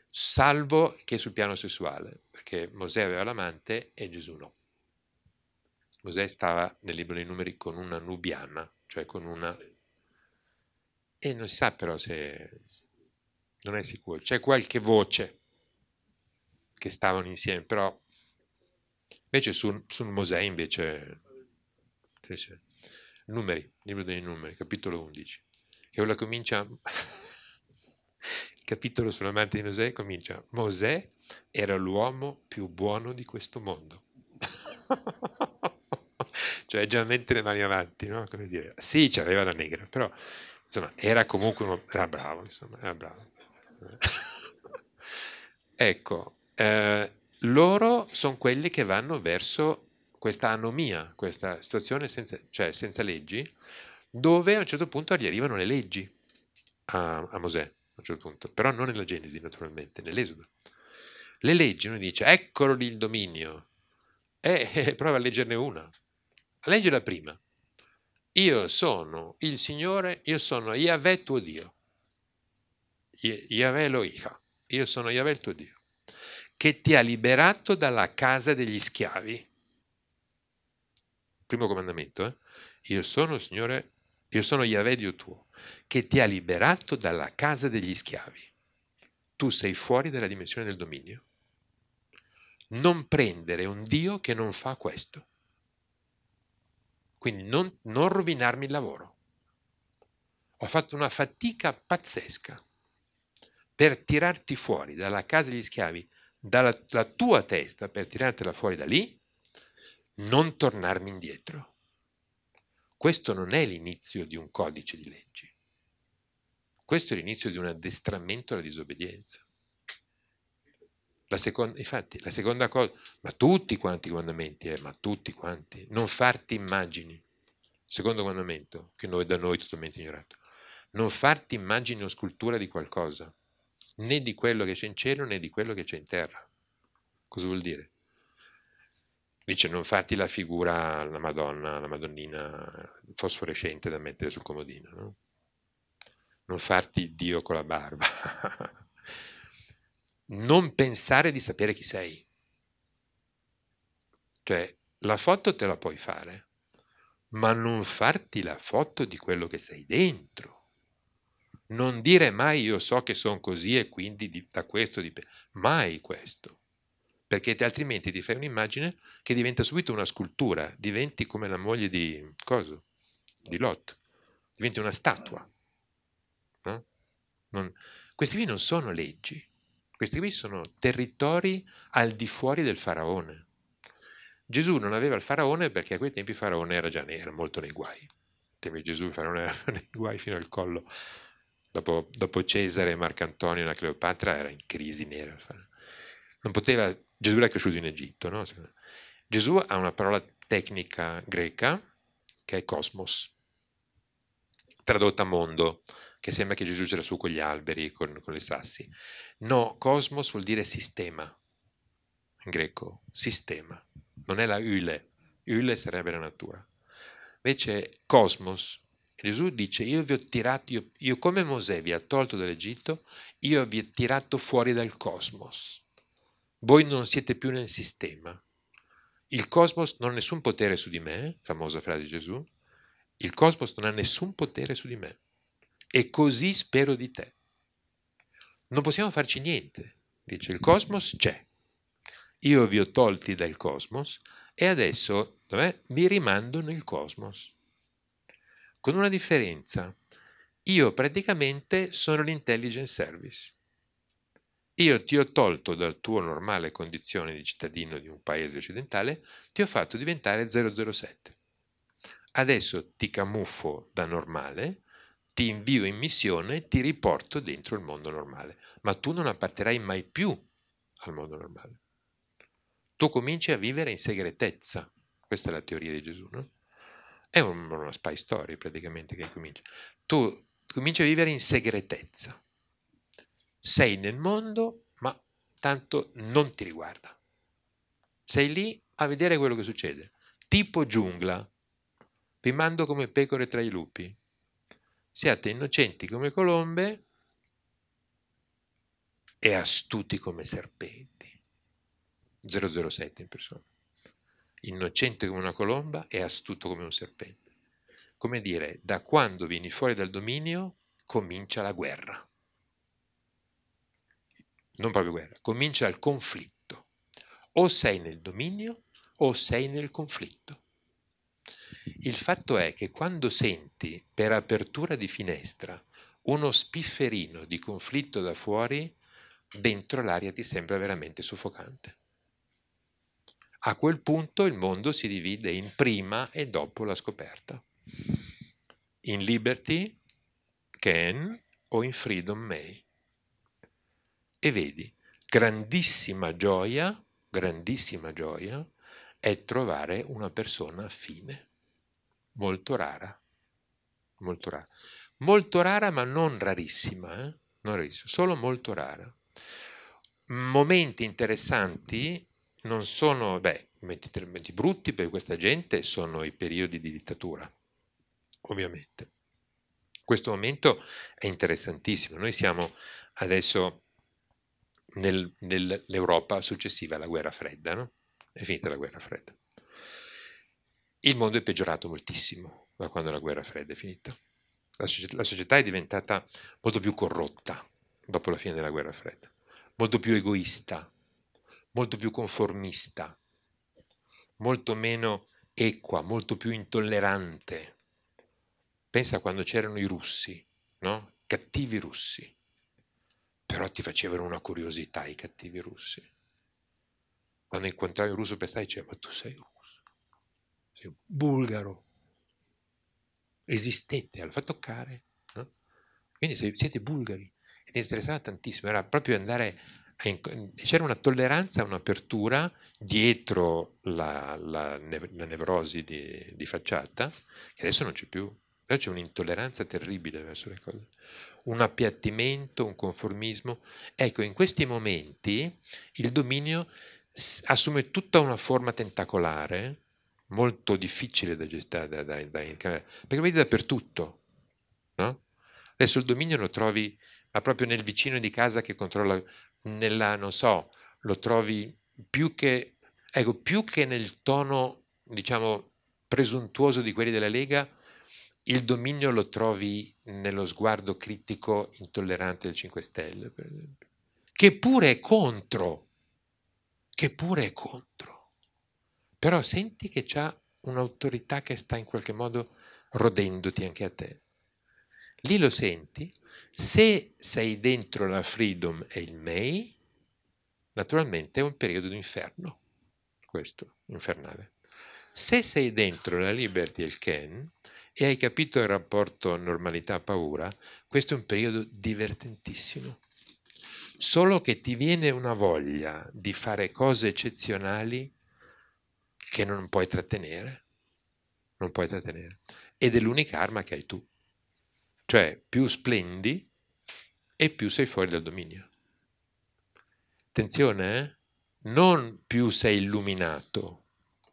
salvo che sul piano sessuale, perché Mosè aveva l'amante e Gesù no. Mosè stava nel libro dei numeri con una nubiana, cioè con una... E non si sa però se... non è sicuro, c'è qualche voce che stavano insieme, però invece sul, sul Mosè invece, sì, sì. numeri, libro dei numeri, capitolo 11, che ora comincia, il capitolo sull'amante di Mosè comincia, Mosè era l'uomo più buono di questo mondo. cioè già mettere le mani avanti, no? Come dire, sì, c'aveva la negra, però insomma, era comunque uno, era bravo, insomma, era bravo. ecco, eh, loro sono quelli che vanno verso questa anomia, questa situazione senza, cioè senza leggi, dove a un certo punto gli arrivano le leggi a, a Mosè, a un certo punto, però non nella Genesi naturalmente, nell'Esodo. Le leggi, uno dice, eccolo lì il dominio, e eh, prova a leggerne una, leggi la prima. Io sono il Signore, io sono Yahweh tuo Dio. Yahweh Eloiha, io sono Yahweh tuo Dio che ti ha liberato dalla casa degli schiavi. Primo comandamento, eh? Io sono il Signore, io sono Yahweh Dio tuo, che ti ha liberato dalla casa degli schiavi. Tu sei fuori dalla dimensione del dominio. Non prendere un Dio che non fa questo. Quindi non, non rovinarmi il lavoro. Ho fatto una fatica pazzesca per tirarti fuori dalla casa degli schiavi dalla tua testa per tirartela fuori da lì, non tornarmi indietro. Questo non è l'inizio di un codice di leggi. Questo è l'inizio di un addestramento alla disobbedienza. La seconda, infatti, la seconda cosa, ma tutti quanti i comandamenti, eh, ma tutti quanti, non farti immagini. Secondo comandamento, che noi da noi totalmente ignorato, non farti immagini o scultura di qualcosa né di quello che c'è in cielo né di quello che c'è in terra. Cosa vuol dire? Dice non farti la figura, la Madonna, la Madonnina fosforescente da mettere sul comodino, no? non farti Dio con la barba, non pensare di sapere chi sei. Cioè, la foto te la puoi fare, ma non farti la foto di quello che sei dentro. Non dire mai io so che sono così e quindi di, da questo dipende. Mai questo. Perché altrimenti ti fai un'immagine che diventa subito una scultura, diventi come la moglie di Coso, di Lot, diventi una statua. No? Non, questi qui non sono leggi, questi qui sono territori al di fuori del faraone. Gesù non aveva il faraone perché a quei tempi il faraone era già nero, molto nei guai. Temi Gesù, il faraone era nei guai fino al collo dopo, dopo Cesare e la Cleopatra era in crisi nera. Poteva, Gesù era cresciuto in Egitto, no? Gesù ha una parola tecnica greca che è cosmos, tradotta mondo, che sembra che Gesù c'era su con gli alberi, con, con le sassi. No, cosmos vuol dire sistema, in greco, sistema, non è la yle, yle sarebbe la natura. Invece cosmos Gesù dice io vi ho tirato, io, io come Mosè vi ha tolto dall'Egitto, io vi ho tirato fuori dal cosmos. Voi non siete più nel sistema. Il cosmos non ha nessun potere su di me, famosa frase di Gesù, il cosmos non ha nessun potere su di me. E così spero di te. Non possiamo farci niente, dice il cosmos c'è. Io vi ho tolti dal cosmos e adesso dov'è? vi rimando nel cosmos con una differenza. Io praticamente sono l'intelligence service. Io ti ho tolto dal tuo normale condizione di cittadino di un paese occidentale, ti ho fatto diventare 007. Adesso ti camuffo da normale, ti invio in missione, ti riporto dentro il mondo normale, ma tu non apparterai mai più al mondo normale. Tu cominci a vivere in segretezza. Questa è la teoria di Gesù, no? È una spy story praticamente che comincia. Tu cominci a vivere in segretezza. Sei nel mondo, ma tanto non ti riguarda. Sei lì a vedere quello che succede. Tipo giungla. Vi mando come pecore tra i lupi. Siate innocenti come colombe e astuti come serpenti. 007 in persona innocente come una colomba e astuto come un serpente. Come dire, da quando vieni fuori dal dominio comincia la guerra. Non proprio guerra, comincia il conflitto. O sei nel dominio o sei nel conflitto. Il fatto è che quando senti per apertura di finestra uno spifferino di conflitto da fuori, dentro l'aria ti sembra veramente soffocante. A quel punto il mondo si divide in prima e dopo la scoperta. In Liberty, Ken o in Freedom May. E vedi, grandissima gioia, grandissima gioia è trovare una persona affine, molto rara, molto rara, molto rara ma non rarissima, eh? non rarissima solo molto rara. Momenti interessanti non sono, beh, i momenti brutti per questa gente sono i periodi di dittatura, ovviamente. Questo momento è interessantissimo. Noi siamo adesso nel, nell'Europa successiva alla guerra fredda, no? È finita la guerra fredda. Il mondo è peggiorato moltissimo da quando la guerra fredda è finita. La società, la società è diventata molto più corrotta dopo la fine della guerra fredda, molto più egoista, molto più conformista, molto meno equa, molto più intollerante. Pensa quando c'erano i russi, no? Cattivi russi. Però ti facevano una curiosità i cattivi russi. Quando incontrai un russo pensai, cioè, ma tu sei russo, sei un bulgaro. Esistete, lo fa toccare. No? Quindi siete bulgari. Ed interessava tantissimo, era proprio andare c'era una tolleranza, un'apertura dietro la, la, la nevrosi di, di, facciata che adesso non c'è più. però c'è un'intolleranza terribile verso le cose, un appiattimento, un conformismo. Ecco, in questi momenti il dominio assume tutta una forma tentacolare molto difficile da gestire, da, da, da, perché vedi dappertutto, no? Adesso il dominio lo trovi ma proprio nel vicino di casa che controlla nella, non so, lo trovi più che, ecco, più che nel tono, diciamo, presuntuoso di quelli della Lega, il dominio lo trovi nello sguardo critico intollerante del 5 Stelle, per esempio, che pure è contro, che pure è contro. Però senti che c'è un'autorità che sta in qualche modo rodendoti anche a te lì lo senti, se sei dentro la freedom e il may, naturalmente è un periodo di inferno, questo, infernale. Se sei dentro la liberty e il ken, e hai capito il rapporto normalità-paura, questo è un periodo divertentissimo. Solo che ti viene una voglia di fare cose eccezionali che non puoi trattenere. Non puoi trattenere. Ed è l'unica arma che hai tu. Cioè più splendi e più sei fuori dal dominio. Attenzione, eh? non più sei illuminato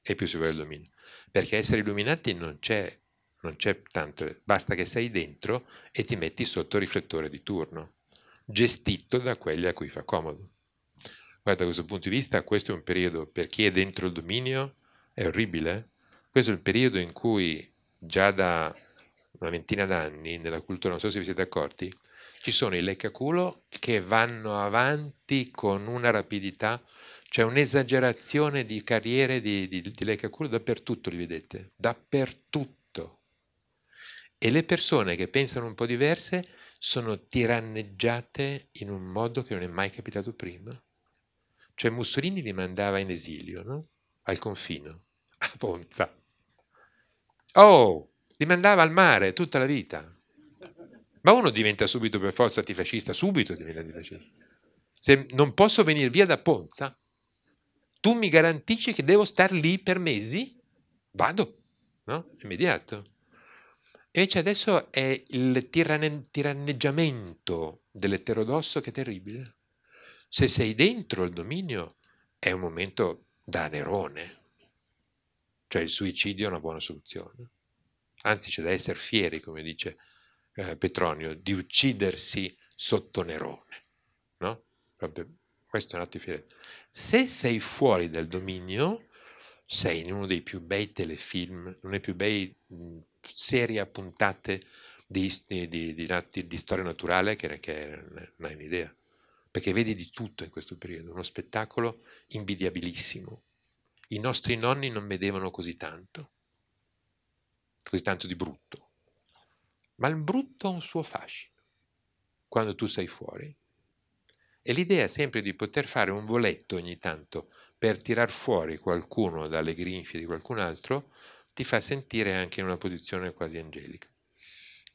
e più sei fuori dal dominio. Perché essere illuminati non c'è, non c'è tanto, basta che sei dentro e ti metti sotto il riflettore di turno, gestito da quelli a cui fa comodo. Guarda, da questo punto di vista, questo è un periodo per chi è dentro il dominio, è orribile. Eh. Questo è il periodo in cui già da una ventina d'anni nella cultura, non so se vi siete accorti, ci sono i leccaculo che vanno avanti con una rapidità, c'è cioè un'esagerazione di carriere di, di, di leccaculo dappertutto, li vedete, dappertutto. E le persone che pensano un po' diverse sono tiranneggiate in un modo che non è mai capitato prima. Cioè Mussolini li mandava in esilio, no? Al confino, a Ponza. Oh! li mandava al mare tutta la vita. Ma uno diventa subito per forza antifascista, subito diventa antifascista. Se non posso venire via da Ponza, tu mi garantisci che devo star lì per mesi? Vado, no? Immediato. Invece adesso è il tirane- tiranneggiamento dell'eterodosso che è terribile. Se sei dentro il dominio è un momento da Nerone, cioè il suicidio è una buona soluzione anzi c'è da essere fieri, come dice eh, Petronio, di uccidersi sotto Nerone. No? Proprio, questo è un atto di fierezza. Se sei fuori dal dominio, sei in uno dei più bei telefilm, una delle più bei mh, serie a puntate di, di, di, di, storia naturale che, che non hai un'idea. Perché vedi di tutto in questo periodo, uno spettacolo invidiabilissimo. I nostri nonni non vedevano così tanto così tanto di brutto, ma il brutto ha un suo fascino quando tu sei fuori. E l'idea sempre di poter fare un voletto ogni tanto per tirar fuori qualcuno dalle grinfie di qualcun altro ti fa sentire anche in una posizione quasi angelica.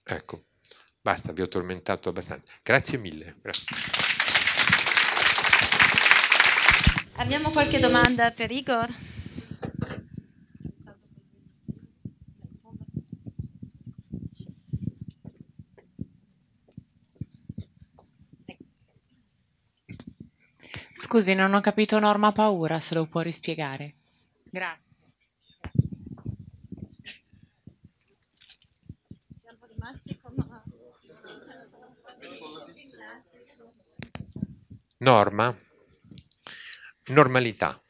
Ecco, basta, vi ho tormentato abbastanza. Grazie mille. Abbiamo qualche domanda per Igor? Scusi, non ho capito Norma Paura, se lo può rispiegare. Grazie. Siamo rimasti con... Norma, normalità.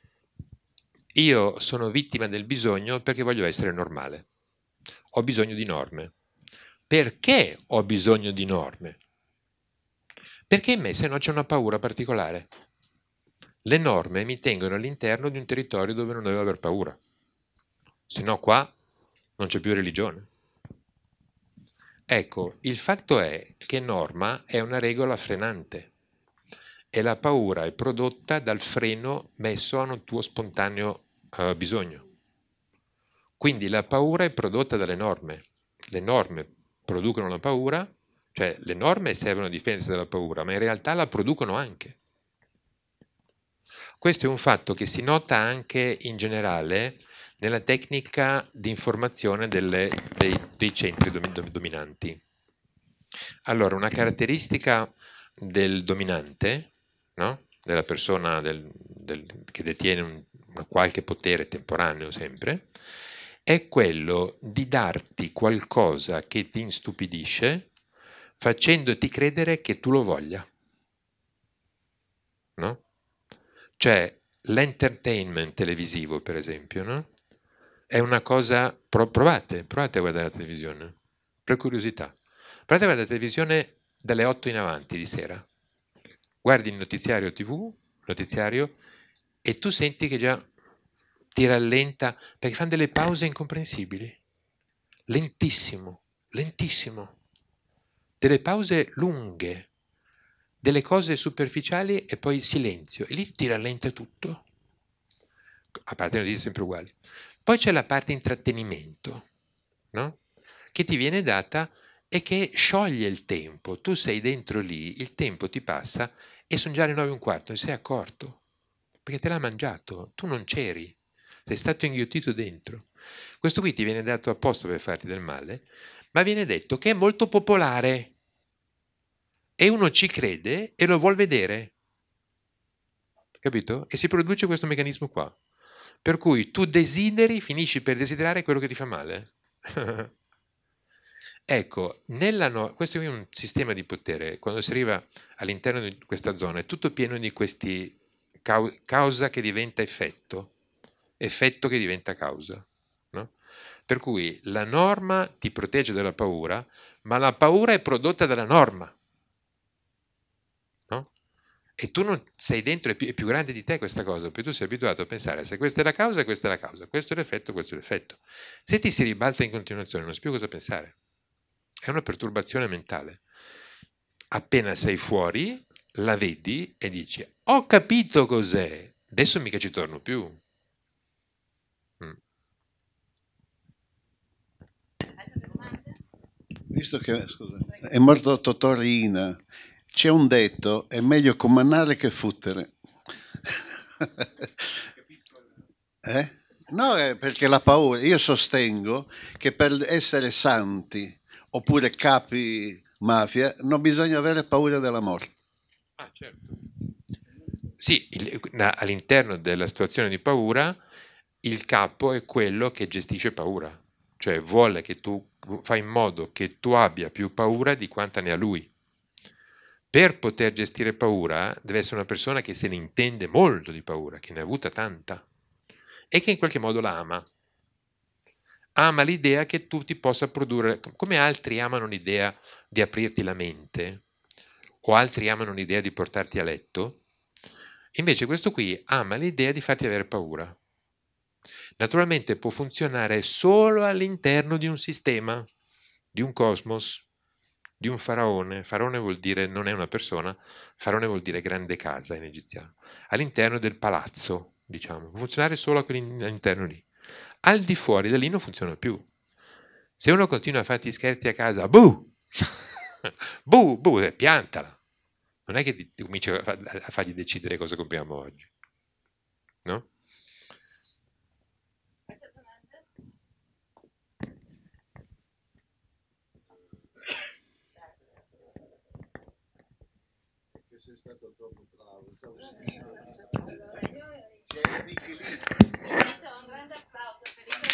Io sono vittima del bisogno perché voglio essere normale. Ho bisogno di norme. Perché ho bisogno di norme? Perché in me se no c'è una paura particolare. Le norme mi tengono all'interno di un territorio dove non devo aver paura. Se no qua non c'è più religione. Ecco, il fatto è che norma è una regola frenante e la paura è prodotta dal freno messo a un tuo spontaneo uh, bisogno. Quindi la paura è prodotta dalle norme. Le norme producono la paura, cioè le norme servono a difesa della paura, ma in realtà la producono anche. Questo è un fatto che si nota anche in generale nella tecnica di informazione delle, dei, dei, centri dominanti. Allora, una caratteristica del dominante, no? della persona del, del, che detiene un, qualche potere temporaneo sempre, è quello di darti qualcosa che ti instupidisce facendoti credere che tu lo voglia. No? Cioè l'entertainment televisivo, per esempio, no? è una cosa... provate, provate a guardare la televisione, per curiosità. Provate a guardare la televisione dalle 8 in avanti di sera. Guardi il notiziario tv, notiziario, e tu senti che già ti rallenta, perché fanno delle pause incomprensibili. Lentissimo, lentissimo. Delle pause lunghe, delle cose superficiali e poi silenzio. E lì ti rallenta tutto, a parte le dire sempre uguali. Poi c'è la parte intrattenimento, no? che ti viene data e che scioglie il tempo. Tu sei dentro lì, il tempo ti passa e sono già le 9 e un quarto, ne sei accorto, perché te l'ha mangiato, tu non c'eri, sei stato inghiottito dentro. Questo qui ti viene dato apposta per farti del male, ma viene detto che è molto popolare e uno ci crede e lo vuol vedere. Capito? E si produce questo meccanismo qua. Per cui tu desideri, finisci per desiderare quello che ti fa male. ecco, nella no... questo è un sistema di potere. Quando si arriva all'interno di questa zona è tutto pieno di questi causa che diventa effetto, effetto che diventa causa. No? Per cui la norma ti protegge dalla paura, ma la paura è prodotta dalla norma e tu non sei dentro, è più, è più, grande di te questa cosa, più tu sei abituato a pensare se questa è la causa, questa è la causa, questo è l'effetto, questo è l'effetto. Se ti si ribalta in continuazione non sai più cosa pensare, è una perturbazione mentale. Appena sei fuori, la vedi e dici ho capito cos'è, adesso mica ci torno più. Mm. Visto che scusa, è morto Totorina, c'è un detto, è meglio comandare che futtere. eh? No, è perché la paura, io sostengo che per essere santi oppure capi mafia non bisogna avere paura della morte. Ah, certo. Sì, all'interno della situazione di paura il capo è quello che gestisce paura, cioè vuole che tu fai in modo che tu abbia più paura di quanta ne ha lui per poter gestire paura deve essere una persona che se ne intende molto di paura, che ne ha avuta tanta e che in qualche modo la ama. Ama l'idea che tu ti possa produrre, come altri amano l'idea di aprirti la mente o altri amano l'idea di portarti a letto, invece questo qui ama l'idea di farti avere paura. Naturalmente può funzionare solo all'interno di un sistema, di un cosmos di un faraone. Faraone vuol dire non è una persona, faraone vuol dire grande casa in egiziano. All'interno del palazzo, diciamo, funzionare solo all'interno lì. Al di fuori da lì non funziona più. Se uno continua a farti scherzi a casa, bu! bu, bu, piantala. Non è che cominci a fargli decidere cosa compriamo oggi. No? Un gran aplauso, feliz.